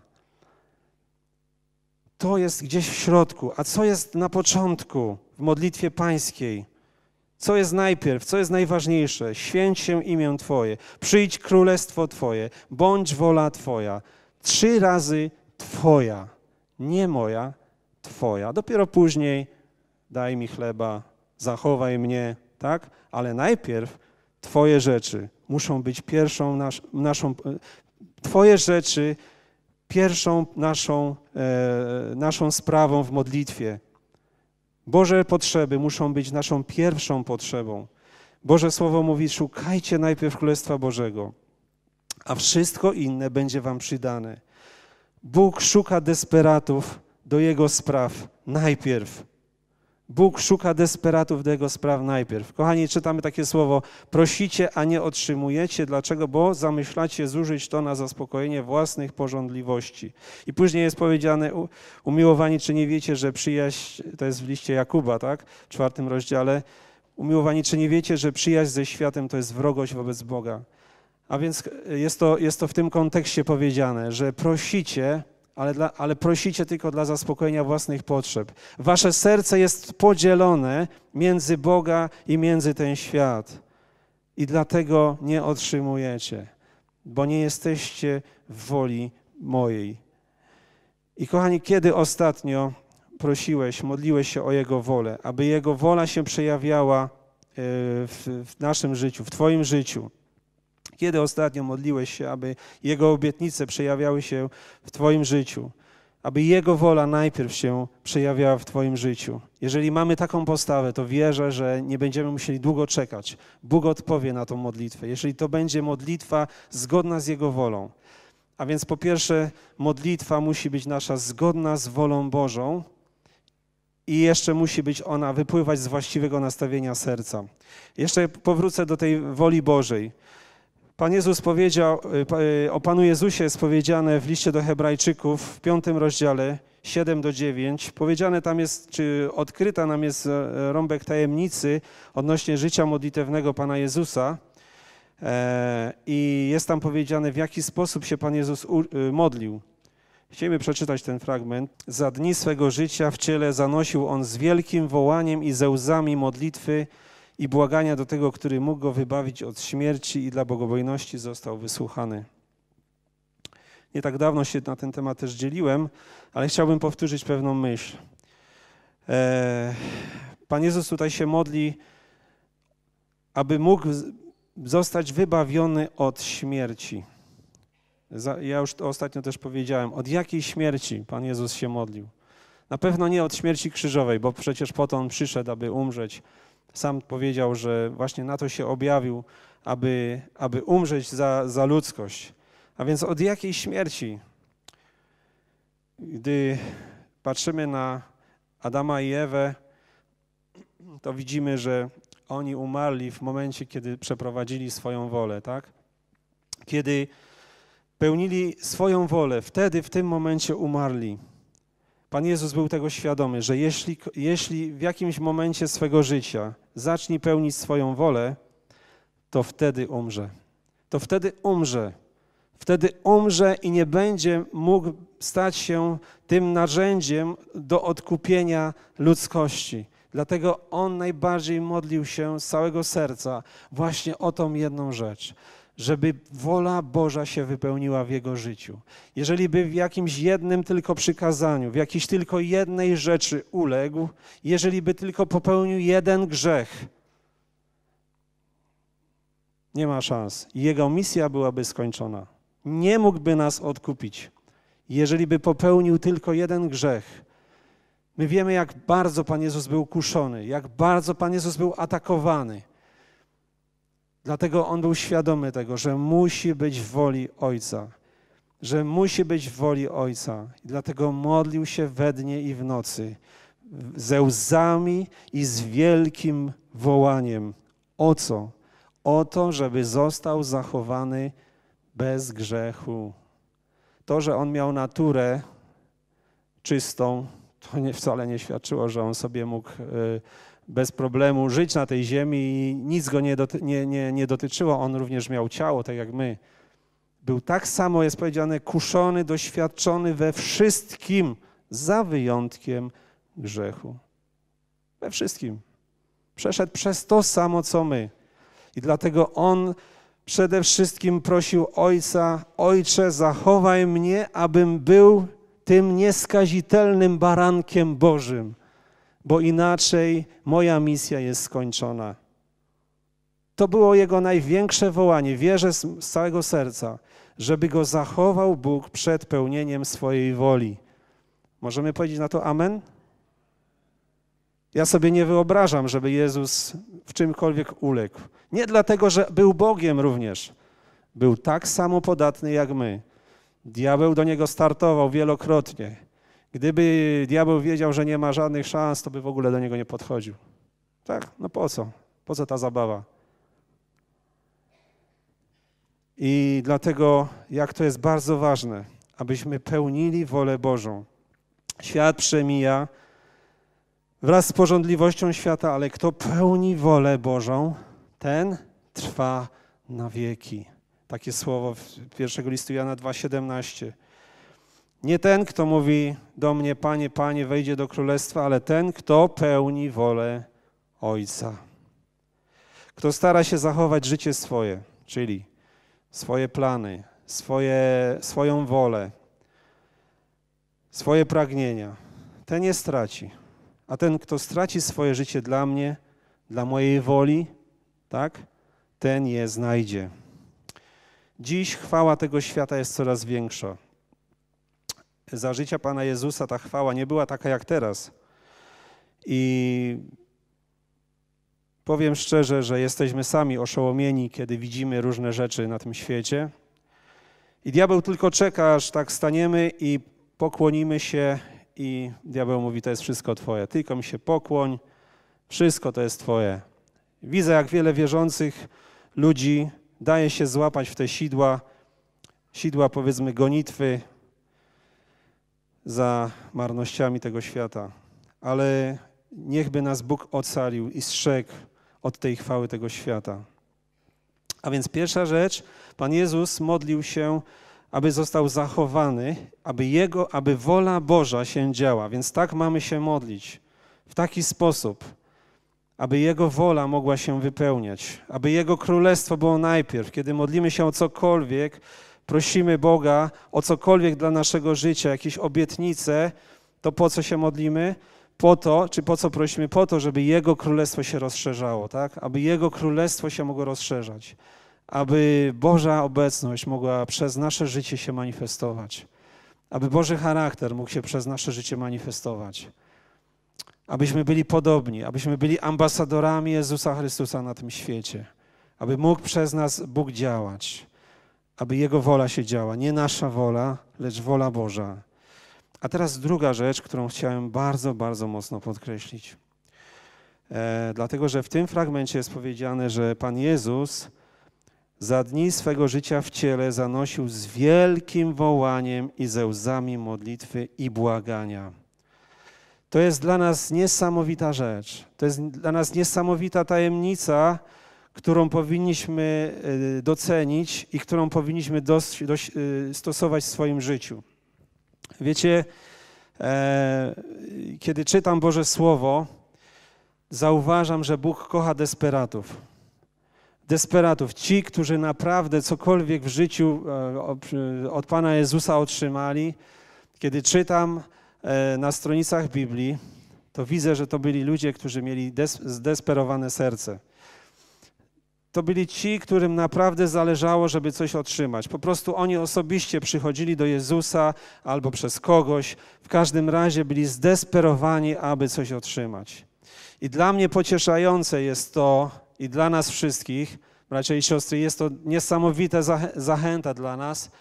To jest gdzieś w środku. A co jest na początku w modlitwie pańskiej? Co jest najpierw, co jest najważniejsze? Święć się imię Twoje, przyjdź królestwo Twoje, bądź wola Twoja. Trzy razy Twoja, nie moja, Twoja. Dopiero później daj mi chleba, zachowaj mnie, tak? Ale najpierw Twoje rzeczy muszą być pierwszą naszą. E, Twoje rzeczy pierwszą naszą, e, naszą sprawą w modlitwie. Boże potrzeby muszą być naszą pierwszą potrzebą. Boże Słowo mówi: szukajcie najpierw Królestwa Bożego, a wszystko inne będzie Wam przydane. Bóg szuka desperatów do Jego spraw najpierw. Bóg szuka desperatów do Jego spraw najpierw. Kochani, czytamy takie słowo: prosicie, a nie otrzymujecie. Dlaczego? Bo zamyślacie zużyć to na zaspokojenie własnych porządliwości. I później jest powiedziane: umiłowani, czy nie wiecie, że przyjaźń, to jest w liście Jakuba, tak? W czwartym rozdziale. Umiłowani, czy nie wiecie, że przyjaźń ze światem to jest wrogość wobec Boga? A więc e, jest to, jest to w tym kontekście powiedziane, że prosicie, ale, dla, ale prosicie tylko dla zaspokojenia własnych potrzeb. Wasze serce jest podzielone między Boga i między ten świat. I dlatego nie otrzymujecie, bo nie jesteście w woli mojej. I kochani, kiedy ostatnio prosiłeś, modliłeś się o Jego wolę, aby Jego wola się przejawiała e, w, w naszym życiu, w Twoim życiu? Kiedy ostatnio modliłeś się, aby Jego obietnice przejawiały się w Twoim życiu? Aby Jego wola najpierw się przejawiała w Twoim życiu. Jeżeli mamy taką postawę, to wierzę, że nie będziemy musieli długo czekać. Bóg odpowie na tą modlitwę, jeżeli to będzie modlitwa zgodna z Jego wolą. A więc po pierwsze, modlitwa musi być nasza zgodna z wolą Bożą, i jeszcze musi być ona wypływać z właściwego nastawienia serca. Jeszcze powrócę do tej woli Bożej. Pan Jezus powiedział, y, y, o Panu Jezusie jest powiedziane w liście do Hebrajczyków w piątym rozdziale 7 do 9. Powiedziane tam jest, czy odkryta nam jest e, rąbek tajemnicy odnośnie życia modlitewnego Pana Jezusa. E, I jest tam powiedziane, w jaki sposób się Pan Jezus y, modlił. Chcielibyśmy przeczytać ten fragment. Za dni swego życia w ciele zanosił on z wielkim wołaniem i ze łzami modlitwy i błagania do tego, który mógł go wybawić od śmierci i dla bogobojności został wysłuchany. Nie tak dawno się na ten temat też dzieliłem, ale chciałbym powtórzyć pewną myśl. E, Pan Jezus tutaj się modli, aby mógł zostać wybawiony od śmierci. Ja już to ostatnio też powiedziałem, od jakiej śmierci Pan Jezus się modlił? Na pewno nie od śmierci krzyżowej, bo przecież po to on przyszedł, aby umrzeć, sam powiedział, że właśnie na to się objawił, aby, aby umrzeć za, za ludzkość. A więc od jakiej śmierci? Gdy patrzymy na Adama i Ewę, to widzimy, że oni umarli w momencie, kiedy przeprowadzili swoją wolę, tak? Kiedy pełnili swoją wolę, wtedy w tym momencie umarli. Pan Jezus był tego świadomy, że jeśli, jeśli w jakimś momencie swego życia zacznie pełnić swoją wolę, to wtedy umrze. To wtedy umrze. Wtedy umrze i nie będzie mógł stać się tym narzędziem do odkupienia ludzkości. Dlatego on najbardziej modlił się z całego serca właśnie o tą jedną rzecz, żeby wola Boża się wypełniła w jego życiu. Jeżeli by w jakimś jednym tylko przykazaniu, w jakiejś tylko jednej rzeczy uległ, jeżeli by tylko popełnił jeden grzech, nie ma szans. Jego misja byłaby skończona. Nie mógłby nas odkupić. Jeżeli by popełnił tylko jeden grzech, my wiemy, jak bardzo Pan Jezus był kuszony, jak bardzo Pan Jezus był atakowany. Dlatego on był świadomy tego, że musi być w woli Ojca, że musi być w woli Ojca. I dlatego modlił się we dnie i w nocy ze łzami i z wielkim wołaniem. O co? O to, żeby został zachowany bez grzechu. To, że on miał naturę czystą, to nie, wcale nie świadczyło, że on sobie mógł. Yy, bez problemu żyć na tej ziemi i nic go nie, doty nie, nie, nie dotyczyło. On również miał ciało, tak jak my. Był tak samo, jest powiedziane, kuszony, doświadczony we wszystkim, za wyjątkiem grzechu. We wszystkim. Przeszedł przez to samo, co my. I dlatego on przede wszystkim prosił Ojca: Ojcze, zachowaj mnie, abym był tym nieskazitelnym barankiem Bożym bo inaczej moja misja jest skończona. To było jego największe wołanie, wierzę z całego serca, żeby go zachował Bóg przed pełnieniem swojej woli. Możemy powiedzieć na to Amen? Ja sobie nie wyobrażam, żeby Jezus w czymkolwiek uległ. Nie dlatego, że był Bogiem również. Był tak samo podatny jak my. Diabeł do niego startował wielokrotnie. Gdyby diabeł wiedział, że nie ma żadnych szans, to by w ogóle do niego nie podchodził. Tak, no po co? Po co ta zabawa? I dlatego, jak to jest bardzo ważne, abyśmy pełnili wolę Bożą. Świat przemija wraz z porządliwością świata, ale kto pełni wolę Bożą, ten trwa na wieki. Takie słowo w 1 listu Jana 2,17. Nie ten, kto mówi do mnie, Panie, Panie, wejdzie do królestwa, ale ten, kto pełni wolę Ojca. Kto stara się zachować życie swoje, czyli swoje plany, swoje, swoją wolę, swoje pragnienia, ten nie straci. A ten, kto straci swoje życie dla mnie, dla mojej woli, tak, ten je znajdzie. Dziś chwała tego świata jest coraz większa za życia Pana Jezusa ta chwała nie była taka jak teraz. I powiem szczerze, że jesteśmy sami oszołomieni, kiedy widzimy różne rzeczy na tym świecie. I diabeł tylko czeka, aż tak staniemy i pokłonimy się i diabeł mówi, to jest wszystko Twoje. Tylko mi się pokłoń, wszystko to jest Twoje. Widzę, jak wiele wierzących ludzi daje się złapać w te sidła, sidła powiedzmy gonitwy, za marnościami tego świata. Ale niechby nas Bóg ocalił i strzegł od tej chwały tego świata. A więc pierwsza rzecz, Pan Jezus modlił się, aby został zachowany, aby Jego, aby wola Boża się działa. Więc tak mamy się modlić, w taki sposób, aby Jego wola mogła się wypełniać, aby Jego królestwo było najpierw. Kiedy modlimy się o cokolwiek, prosimy Boga o cokolwiek dla naszego życia, jakieś obietnice, to po co się modlimy? Po to, czy po co prosimy? Po to, żeby Jego królestwo się rozszerzało, tak? Aby Jego królestwo się mogło rozszerzać, aby Boża obecność mogła przez nasze życie się manifestować, aby Boży charakter mógł się przez nasze życie manifestować, abyśmy byli podobni, abyśmy byli ambasadorami Jezusa Chrystusa na tym świecie, aby mógł przez nas Bóg działać aby Jego wola się działa. Nie nasza wola, lecz wola Boża. A teraz druga rzecz, którą chciałem bardzo, bardzo mocno podkreślić. E, dlatego, że w tym fragmencie jest powiedziane, że Pan Jezus za dni swego życia w ciele zanosił z wielkim wołaniem i ze łzami modlitwy i błagania. To jest dla nas niesamowita rzecz. To jest dla nas niesamowita tajemnica, którą powinniśmy e, docenić i którą powinniśmy dos, dos, e, stosować w swoim życiu. Wiecie, e, kiedy czytam Boże Słowo, zauważam, że Bóg kocha desperatów. Desperatów, ci, którzy naprawdę cokolwiek w życiu e, od Pana Jezusa otrzymali. Kiedy czytam na stronicach Biblii, to widzę, że to byli ludzie, którzy mieli zdesperowane serce to byli ci, którym naprawdę zależało, żeby coś otrzymać. Po prostu oni osobiście przychodzili do Jezusa albo przez kogoś. W każdym razie byli zdesperowani, aby coś otrzymać. I dla mnie pocieszające jest to, i dla nas wszystkich, bracia i siostry, jest to niesamowita zachęta dla nas.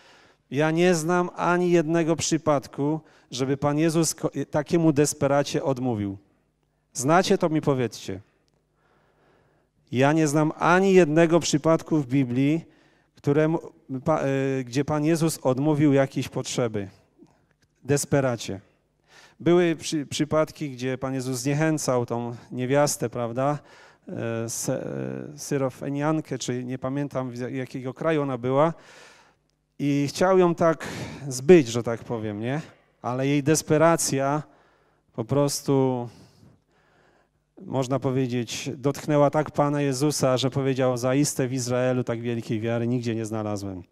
Ja nie znam ani jednego przypadku, żeby Pan Jezus takiemu desperacie odmówił. Znacie to mi powiedzcie. Ja nie znam ani jednego przypadku w Biblii, któremu, e, gdzie Pan Jezus odmówił jakiejś potrzeby, desperacie. Były przy, przypadki, gdzie Pan Jezus zniechęcał tą niewiastę, prawda, e, e, Syrofeniankę, czy nie pamiętam jakiego kraju ona była, i chciał ją tak zbyć, że tak powiem, nie? Ale jej desperacja po prostu można powiedzieć, dotknęła tak Pana Jezusa, że powiedział: Zaiste w Izraelu tak wielkiej wiary nigdzie nie znalazłem.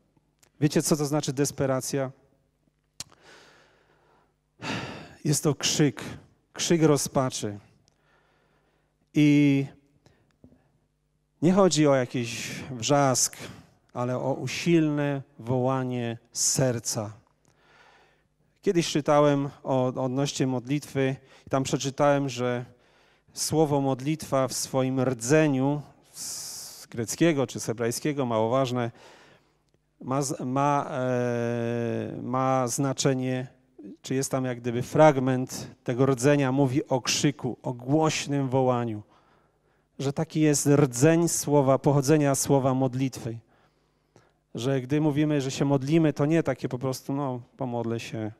Wiecie, co to znaczy desperacja? Jest to krzyk, krzyk rozpaczy. I nie chodzi o jakiś wrzask, ale o usilne wołanie serca. Kiedyś czytałem o, odnośnie modlitwy i tam przeczytałem, że słowo modlitwa w swoim rdzeniu z greckiego czy z hebrajskiego, mało ważne, ma, ma, e, ma znaczenie, czy jest tam jak gdyby fragment tego rdzenia, mówi o krzyku, o głośnym wołaniu, że taki jest rdzeń słowa, pochodzenia słowa modlitwy. Że gdy mówimy, że się modlimy, to nie takie po prostu, no, pomodlę się,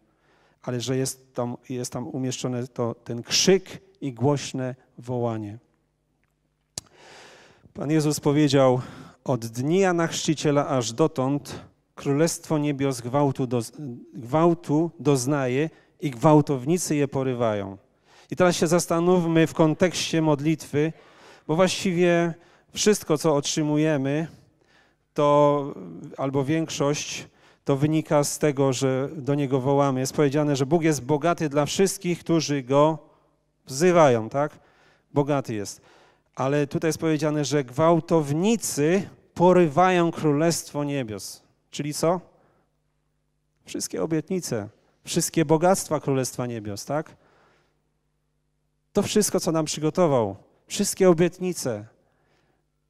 ale że jest tam, jest tam umieszczony to, ten krzyk, i głośne wołanie. Pan Jezus powiedział: Od dni Jana Chrzciciela aż dotąd królestwo niebios gwałtu, do, gwałtu doznaje i gwałtownicy je porywają. I teraz się zastanówmy w kontekście modlitwy, bo właściwie wszystko, co otrzymujemy, to albo większość, to wynika z tego, że do Niego wołamy. Jest powiedziane, że Bóg jest bogaty dla wszystkich, którzy Go wzywają, tak? Bogaty jest. Ale tutaj jest powiedziane, że gwałtownicy porywają królestwo niebios. Czyli co? Wszystkie obietnice, wszystkie bogactwa królestwa niebios, tak? To wszystko, co nam przygotował, wszystkie obietnice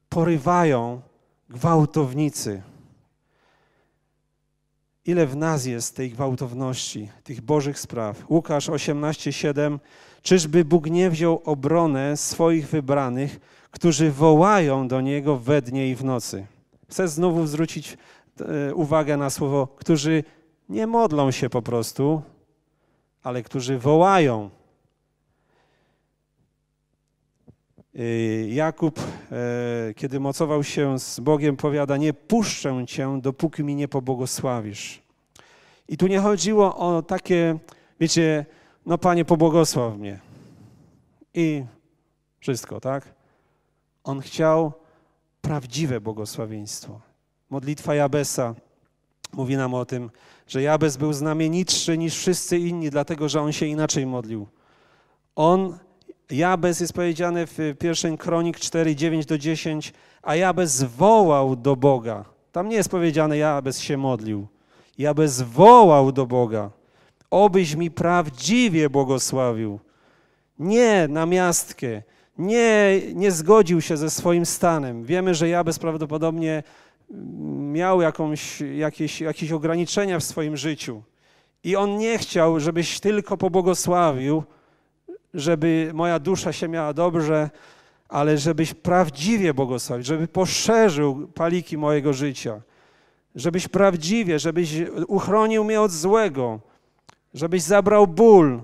porywają gwałtownicy. Ile w nas jest tej gwałtowności, tych bożych spraw? Łukasz 18:7 Czyżby Bóg nie wziął obronę swoich wybranych, którzy wołają do Niego we dnie i w nocy? Chcę znowu zwrócić e, uwagę na słowo, którzy nie modlą się po prostu, ale którzy wołają. E, Jakub, e, kiedy mocował się z Bogiem, powiada: Nie puszczę cię, dopóki mi nie pobłogosławisz. I tu nie chodziło o takie, wiecie, no Panie, pobłogosław mnie. I wszystko, tak? On chciał prawdziwe błogosławieństwo. Modlitwa Jabesa mówi nam o tym, że Jabes był znamienitszy niż wszyscy inni, dlatego że on się inaczej modlił. On, Jabes jest powiedziane w pierwszej kronik 4, 9 do 10, a Jabes wołał do Boga. Tam nie jest powiedziane, Jabes się modlił. Jabes wołał do Boga obyś mi prawdziwie błogosławił. Nie na miastkę, nie, nie zgodził się ze swoim stanem. Wiemy, że Jabez prawdopodobnie mm, miał jakąś, jakieś, jakieś ograniczenia w swoim życiu. I on nie chciał, żebyś tylko pobłogosławił, żeby moja dusza się miała dobrze, ale żebyś prawdziwie błogosławił, żeby poszerzył paliki mojego życia, żebyś prawdziwie, żebyś uchronił mnie od złego, żebyś zabrał ból.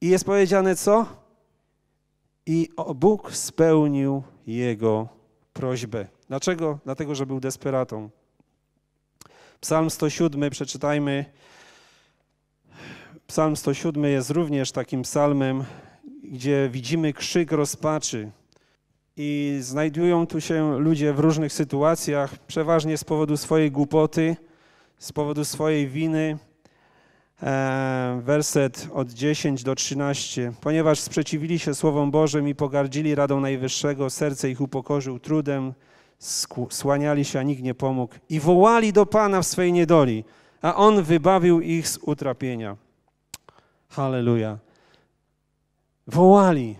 I jest powiedziane co? I Bóg spełnił jego prośbę. Dlaczego? Dlatego, że był desperatą. Psalm 107 przeczytajmy. Psalm 107 jest również takim psalmem, gdzie widzimy krzyk rozpaczy. I znajdują tu się ludzie w różnych sytuacjach, przeważnie z powodu swojej głupoty, z powodu swojej winy, E, werset od 10 do 13. Ponieważ sprzeciwili się Słowom Bożym i pogardzili radą Najwyższego, serce ich upokorzył trudem, słaniali się, a nikt nie pomógł i wołali do Pana w swej niedoli, a On wybawił ich z utrapienia. Halleluja. Wołali.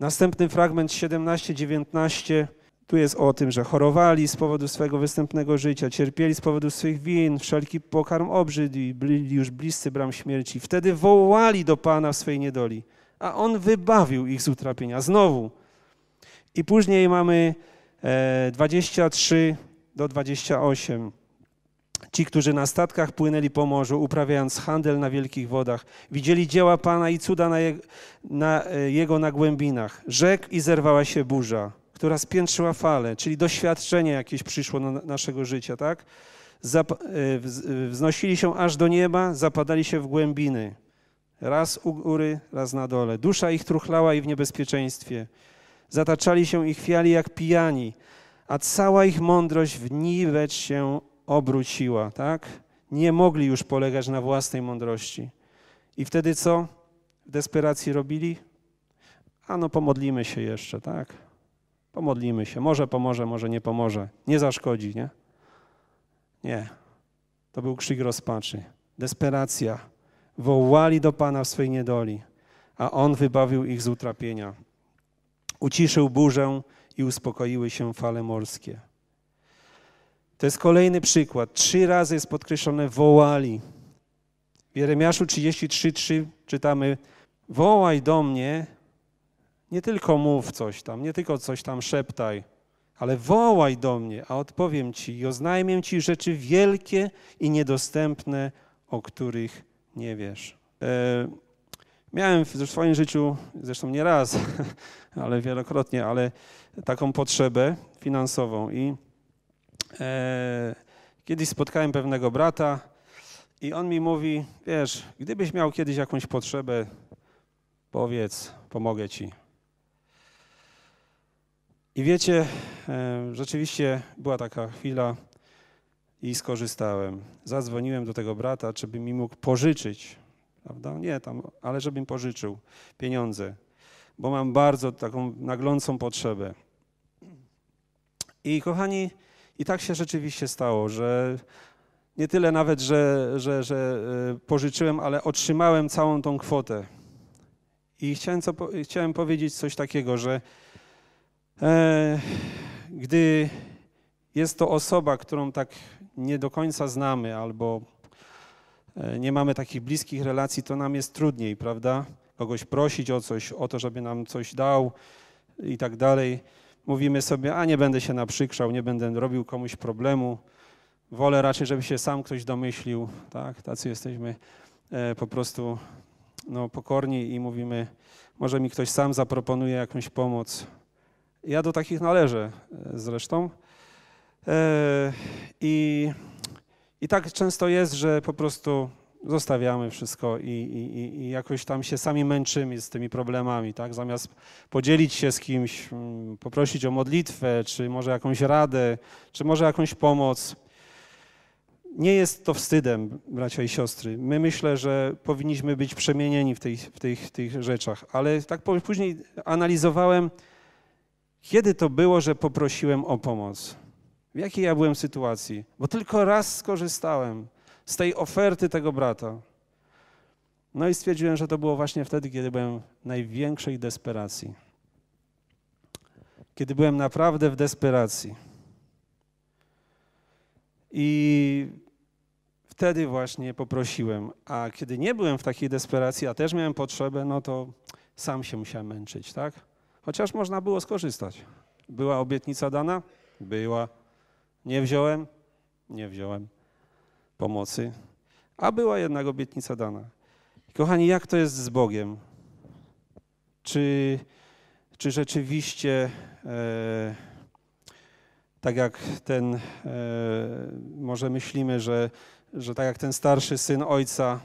Następny fragment 17-19. Tu jest o tym, że chorowali z powodu swojego występnego życia, cierpieli z powodu swych win, wszelki pokarm obrzydł i byli już bliscy bram śmierci. Wtedy wołali do Pana w swej niedoli, a On wybawił ich z utrapienia. Znowu. I później mamy 23 e, do 28. Ci, którzy na statkach płynęli po morzu, uprawiając handel na wielkich wodach, widzieli dzieła Pana i cuda na, na e, Jego na głębinach. Rzekł i zerwała się burza która spiętrzyła falę, czyli doświadczenie jakieś przyszło do na naszego życia, tak? Zap e, e, wznosili się aż do nieba, zapadali się w głębiny. Raz u góry, raz na dole. Dusza ich truchlała i w niebezpieczeństwie. Zataczali się ich chwiali jak pijani, a cała ich mądrość w niwecz się obróciła, tak? Nie mogli już polegać na własnej mądrości. I wtedy co? W desperacji robili? A no pomodlimy się jeszcze, tak? Pomodlimy się. Może pomoże, może nie pomoże. Nie zaszkodzi, nie? Nie. To był krzyk rozpaczy, desperacja. Wołali do Pana w swej niedoli, a On wybawił ich z utrapienia. Uciszył burzę i uspokoiły się fale morskie. To jest kolejny przykład. Trzy razy jest podkreślone wołali. W Jeremiaszu 33:3 czytamy: Wołaj do mnie, nie tylko mów coś tam, nie tylko coś tam szeptaj, ale wołaj do mnie, a odpowiem ci i oznajmię ci rzeczy wielkie i niedostępne, o których nie wiesz. E, miałem w swoim życiu, zresztą nie raz, ale wielokrotnie, ale taką potrzebę finansową. I e, kiedyś spotkałem pewnego brata i on mi mówi, wiesz, gdybyś miał kiedyś jakąś potrzebę, powiedz, pomogę ci. I wiecie, rzeczywiście była taka chwila i skorzystałem. Zadzwoniłem do tego brata, czy by mi mógł pożyczyć, prawda? Nie tam, ale żebym pożyczył pieniądze, bo mam bardzo taką naglącą potrzebę. I kochani, i tak się rzeczywiście stało, że nie tyle nawet, że, że, że e, pożyczyłem, ale otrzymałem całą tą kwotę. I chciałem, co, chciałem powiedzieć coś takiego, że E, gdy jest to osoba, którą tak nie do końca znamy albo e, nie mamy takich bliskich relacji, to nam jest trudniej, prawda? Kogoś prosić o coś, o to, żeby nam coś dał i tak dalej. Mówimy sobie, a nie będę się naprzykrzał, nie będę robił komuś problemu. Wolę raczej, żeby się sam ktoś domyślił, tak? Tacy jesteśmy e, po prostu no, pokorni i mówimy, może mi ktoś sam zaproponuje jakąś pomoc, ja do takich należę e, zresztą. E, I, i tak często jest, że po prostu zostawiamy wszystko i, i, i, jakoś tam się sami męczymy z tymi problemami, tak? Zamiast podzielić się z kimś, mm, poprosić o modlitwę, czy może jakąś radę, czy może jakąś pomoc. Nie jest to wstydem, bracia i siostry. My myślę, że powinniśmy być przemienieni w tych, w tych, tych rzeczach, ale tak później analizowałem, kiedy to było, że poprosiłem o pomoc? W jakiej ja byłem sytuacji? Bo tylko raz skorzystałem z tej oferty tego brata. No i stwierdziłem, że to było właśnie wtedy, kiedy byłem w największej desperacji. Kiedy byłem naprawdę w desperacji. I wtedy właśnie poprosiłem. A kiedy nie byłem w takiej desperacji, a też miałem potrzebę, no to sam się musiałem męczyć, tak? Chociaż można było skorzystać. Była obietnica dana? Była. Nie wziąłem? Nie wziąłem pomocy. A była jednak obietnica dana. Kochani, jak to jest z Bogiem? Czy, czy rzeczywiście, e, tak jak ten, e, może myślimy, że, że tak jak ten starszy syn ojca,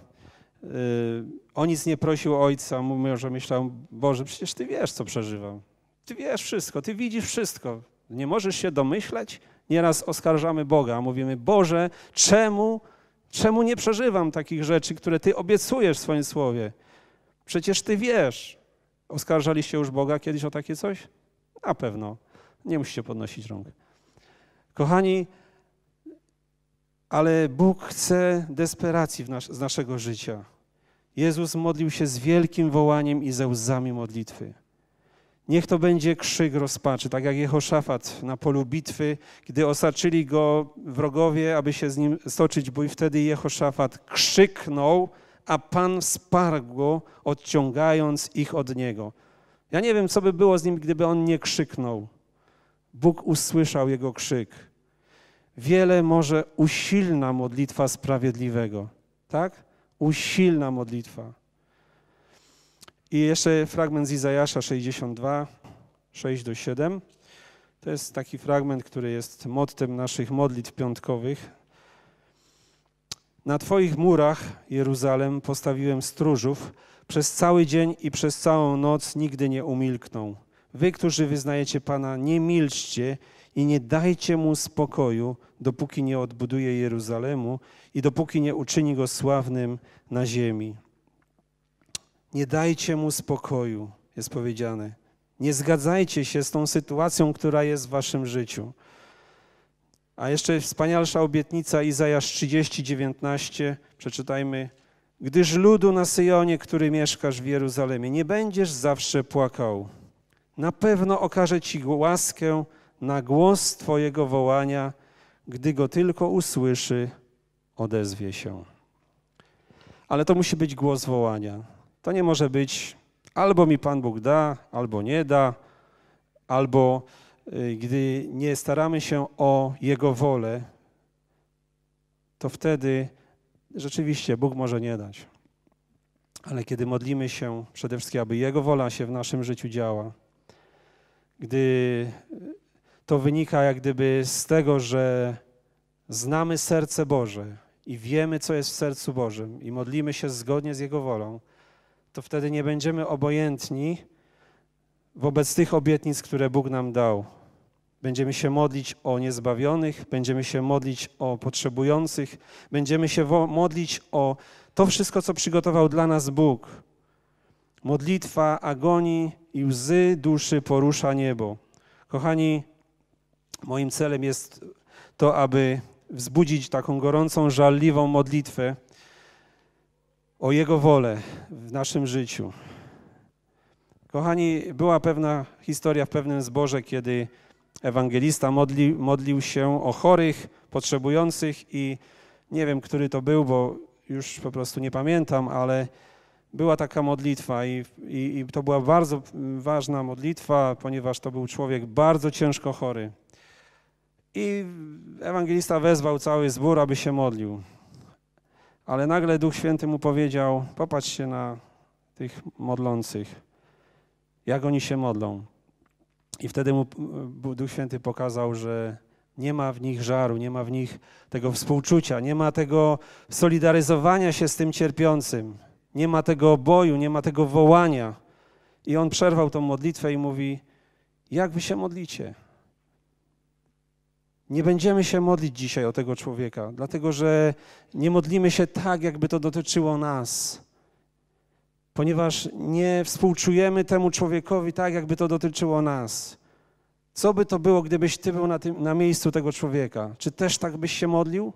o nic nie prosił ojca, mówił, że myślał, Boże, przecież Ty wiesz, co przeżywam. Ty wiesz wszystko, Ty widzisz wszystko. Nie możesz się domyśleć? Nieraz oskarżamy Boga, mówimy, Boże, czemu, czemu nie przeżywam takich rzeczy, które Ty obiecujesz w swoim słowie? Przecież Ty wiesz. Oskarżaliście już Boga kiedyś o takie coś? Na pewno. Nie musicie podnosić rąk. Kochani, ale Bóg chce desperacji nas z naszego życia. Jezus modlił się z wielkim wołaniem i ze łzami modlitwy. Niech to będzie krzyk rozpaczy, tak jak Jehoszafat na polu bitwy, gdy osaczyli go wrogowie, aby się z nim stoczyć bój. Wtedy Jehoszafat krzyknął, a Pan wsparł go, odciągając ich od niego. Ja nie wiem, co by było z nim, gdyby on nie krzyknął. Bóg usłyszał jego krzyk wiele może usilna modlitwa sprawiedliwego. Tak? Usilna modlitwa. I jeszcze fragment z Izajasza 62, 6 do 7. To jest taki fragment, który jest mottem naszych modlitw piątkowych. Na Twoich murach, Jeruzalem, postawiłem stróżów. Przez cały dzień i przez całą noc nigdy nie umilkną. Wy, którzy wyznajecie Pana, nie milczcie i nie dajcie mu spokoju, dopóki nie odbuduje Jeruzalemu i dopóki nie uczyni go sławnym na ziemi. Nie dajcie mu spokoju, jest powiedziane. Nie zgadzajcie się z tą sytuacją, która jest w waszym życiu. A jeszcze wspanialsza obietnica Izajasz 30:19. Przeczytajmy: Gdyż ludu na Syjonie, który mieszkasz w Jeruzalemie, nie będziesz zawsze płakał. Na pewno okaże ci łaskę na głos Twojego wołania, gdy go tylko usłyszy, odezwie się. Ale to musi być głos wołania. To nie może być albo mi Pan Bóg da, albo nie da, albo y, gdy nie staramy się o Jego wolę, to wtedy rzeczywiście Bóg może nie dać. Ale kiedy modlimy się przede wszystkim, aby Jego wola się w naszym życiu działa, gdy to wynika jak gdyby z tego, że znamy serce Boże i wiemy, co jest w sercu Bożym i modlimy się zgodnie z Jego wolą, to wtedy nie będziemy obojętni wobec tych obietnic, które Bóg nam dał. Będziemy się modlić o niezbawionych, będziemy się modlić o potrzebujących, będziemy się modlić o to wszystko, co przygotował dla nas Bóg. Modlitwa agonii i łzy duszy porusza niebo. Kochani, Moim celem jest to, aby wzbudzić taką gorącą, żarliwą modlitwę o Jego wolę w naszym życiu. Kochani, była pewna historia w pewnym zborze, kiedy ewangelista modli, modlił się o chorych, potrzebujących i nie wiem, który to był, bo już po prostu nie pamiętam, ale była taka modlitwa i, i, i to była bardzo ważna modlitwa, ponieważ to był człowiek bardzo ciężko chory. I ewangelista wezwał cały zbór, aby się modlił. Ale nagle Duch Święty mu powiedział: Popatrzcie na tych modlących, jak oni się modlą. I wtedy mu e, Duch Święty pokazał, że nie ma w nich żaru, nie ma w nich tego współczucia, nie ma tego solidaryzowania się z tym cierpiącym, nie ma tego boju, nie ma tego wołania. I on przerwał tą modlitwę i mówi: Jak wy się modlicie? Nie będziemy się modlić dzisiaj o tego człowieka, dlatego że nie modlimy się tak, jakby to dotyczyło nas, ponieważ nie współczujemy temu człowiekowi tak, jakby to dotyczyło nas. Co by to było, gdybyś ty był na, tym, na miejscu tego człowieka? Czy też tak byś się modlił?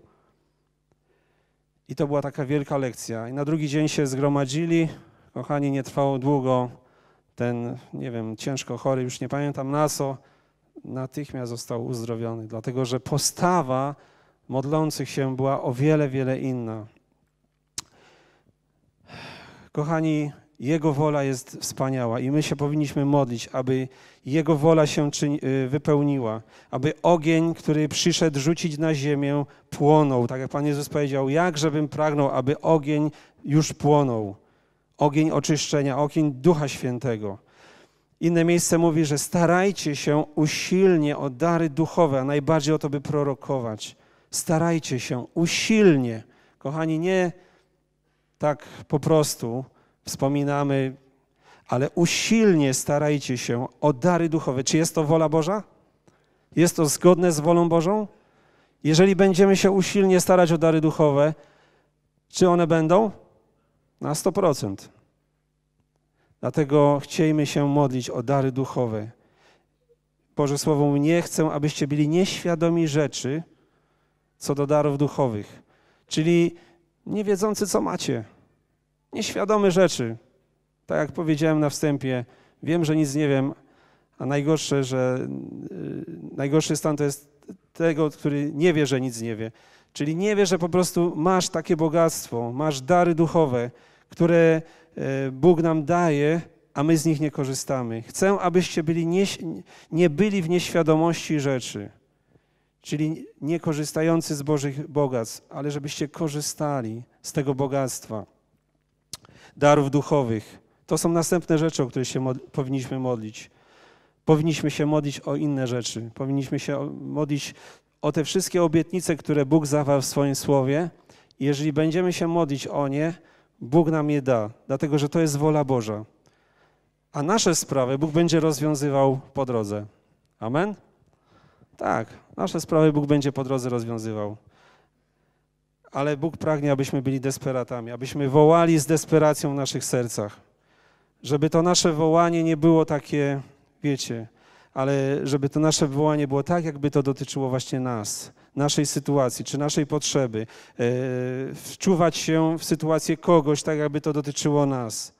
I to była taka wielka lekcja. I na drugi dzień się zgromadzili. Kochani, nie trwało długo. Ten, nie wiem, ciężko chory, już nie pamiętam na co natychmiast został uzdrowiony, dlatego że postawa modlących się była o wiele, wiele inna. Kochani, Jego wola jest wspaniała i my się powinniśmy modlić, aby Jego wola się y, wypełniła, aby ogień, który przyszedł rzucić na ziemię, płonął. Tak jak Pan Jezus powiedział, jakżebym pragnął, aby ogień już płonął. Ogień oczyszczenia, ogień Ducha Świętego. Inne miejsce mówi, że starajcie się usilnie o dary duchowe, a najbardziej o to, by prorokować. Starajcie się usilnie. Kochani, nie tak po prostu wspominamy, ale usilnie starajcie się o dary duchowe. Czy jest to wola Boża? Jest to zgodne z wolą Bożą? Jeżeli będziemy się usilnie starać o dary duchowe, czy one będą? Na 100%. Dlatego chciejmy się modlić o dary duchowe. Boże Słowo, nie chcę, abyście byli nieświadomi rzeczy co do darów duchowych, czyli niewiedzący, co macie. Nieświadomy rzeczy. Tak jak powiedziałem na wstępie, wiem, że nic nie wiem, a najgorsze, że y, najgorszy stan to jest tego, który nie wie, że nic nie wie. Czyli nie wie, że po prostu masz takie bogactwo, masz dary duchowe, które E, Bóg nam daje, a my z nich nie korzystamy. Chcę, abyście byli nie, nie byli w nieświadomości rzeczy, czyli nie korzystający z Bożych bogactw, ale żebyście korzystali z tego bogactwa, darów duchowych. To są następne rzeczy, o które się powinniśmy modlić. Powinniśmy się modlić o inne rzeczy. Powinniśmy się modlić o te wszystkie obietnice, które Bóg zawarł w swoim słowie. Jeżeli będziemy się modlić o nie, Bóg nam je da, dlatego że to jest wola Boża. A nasze sprawy Bóg będzie rozwiązywał po drodze. Amen? Tak, nasze sprawy Bóg będzie po drodze rozwiązywał. Ale Bóg pragnie, abyśmy byli desperatami, abyśmy wołali z desperacją w naszych sercach. Żeby to nasze wołanie nie było takie, wiecie, ale żeby to nasze wołanie było tak, jakby to dotyczyło właśnie nas naszej sytuacji czy naszej potrzeby, e, wczuwać się w sytuację kogoś, tak jakby to dotyczyło nas.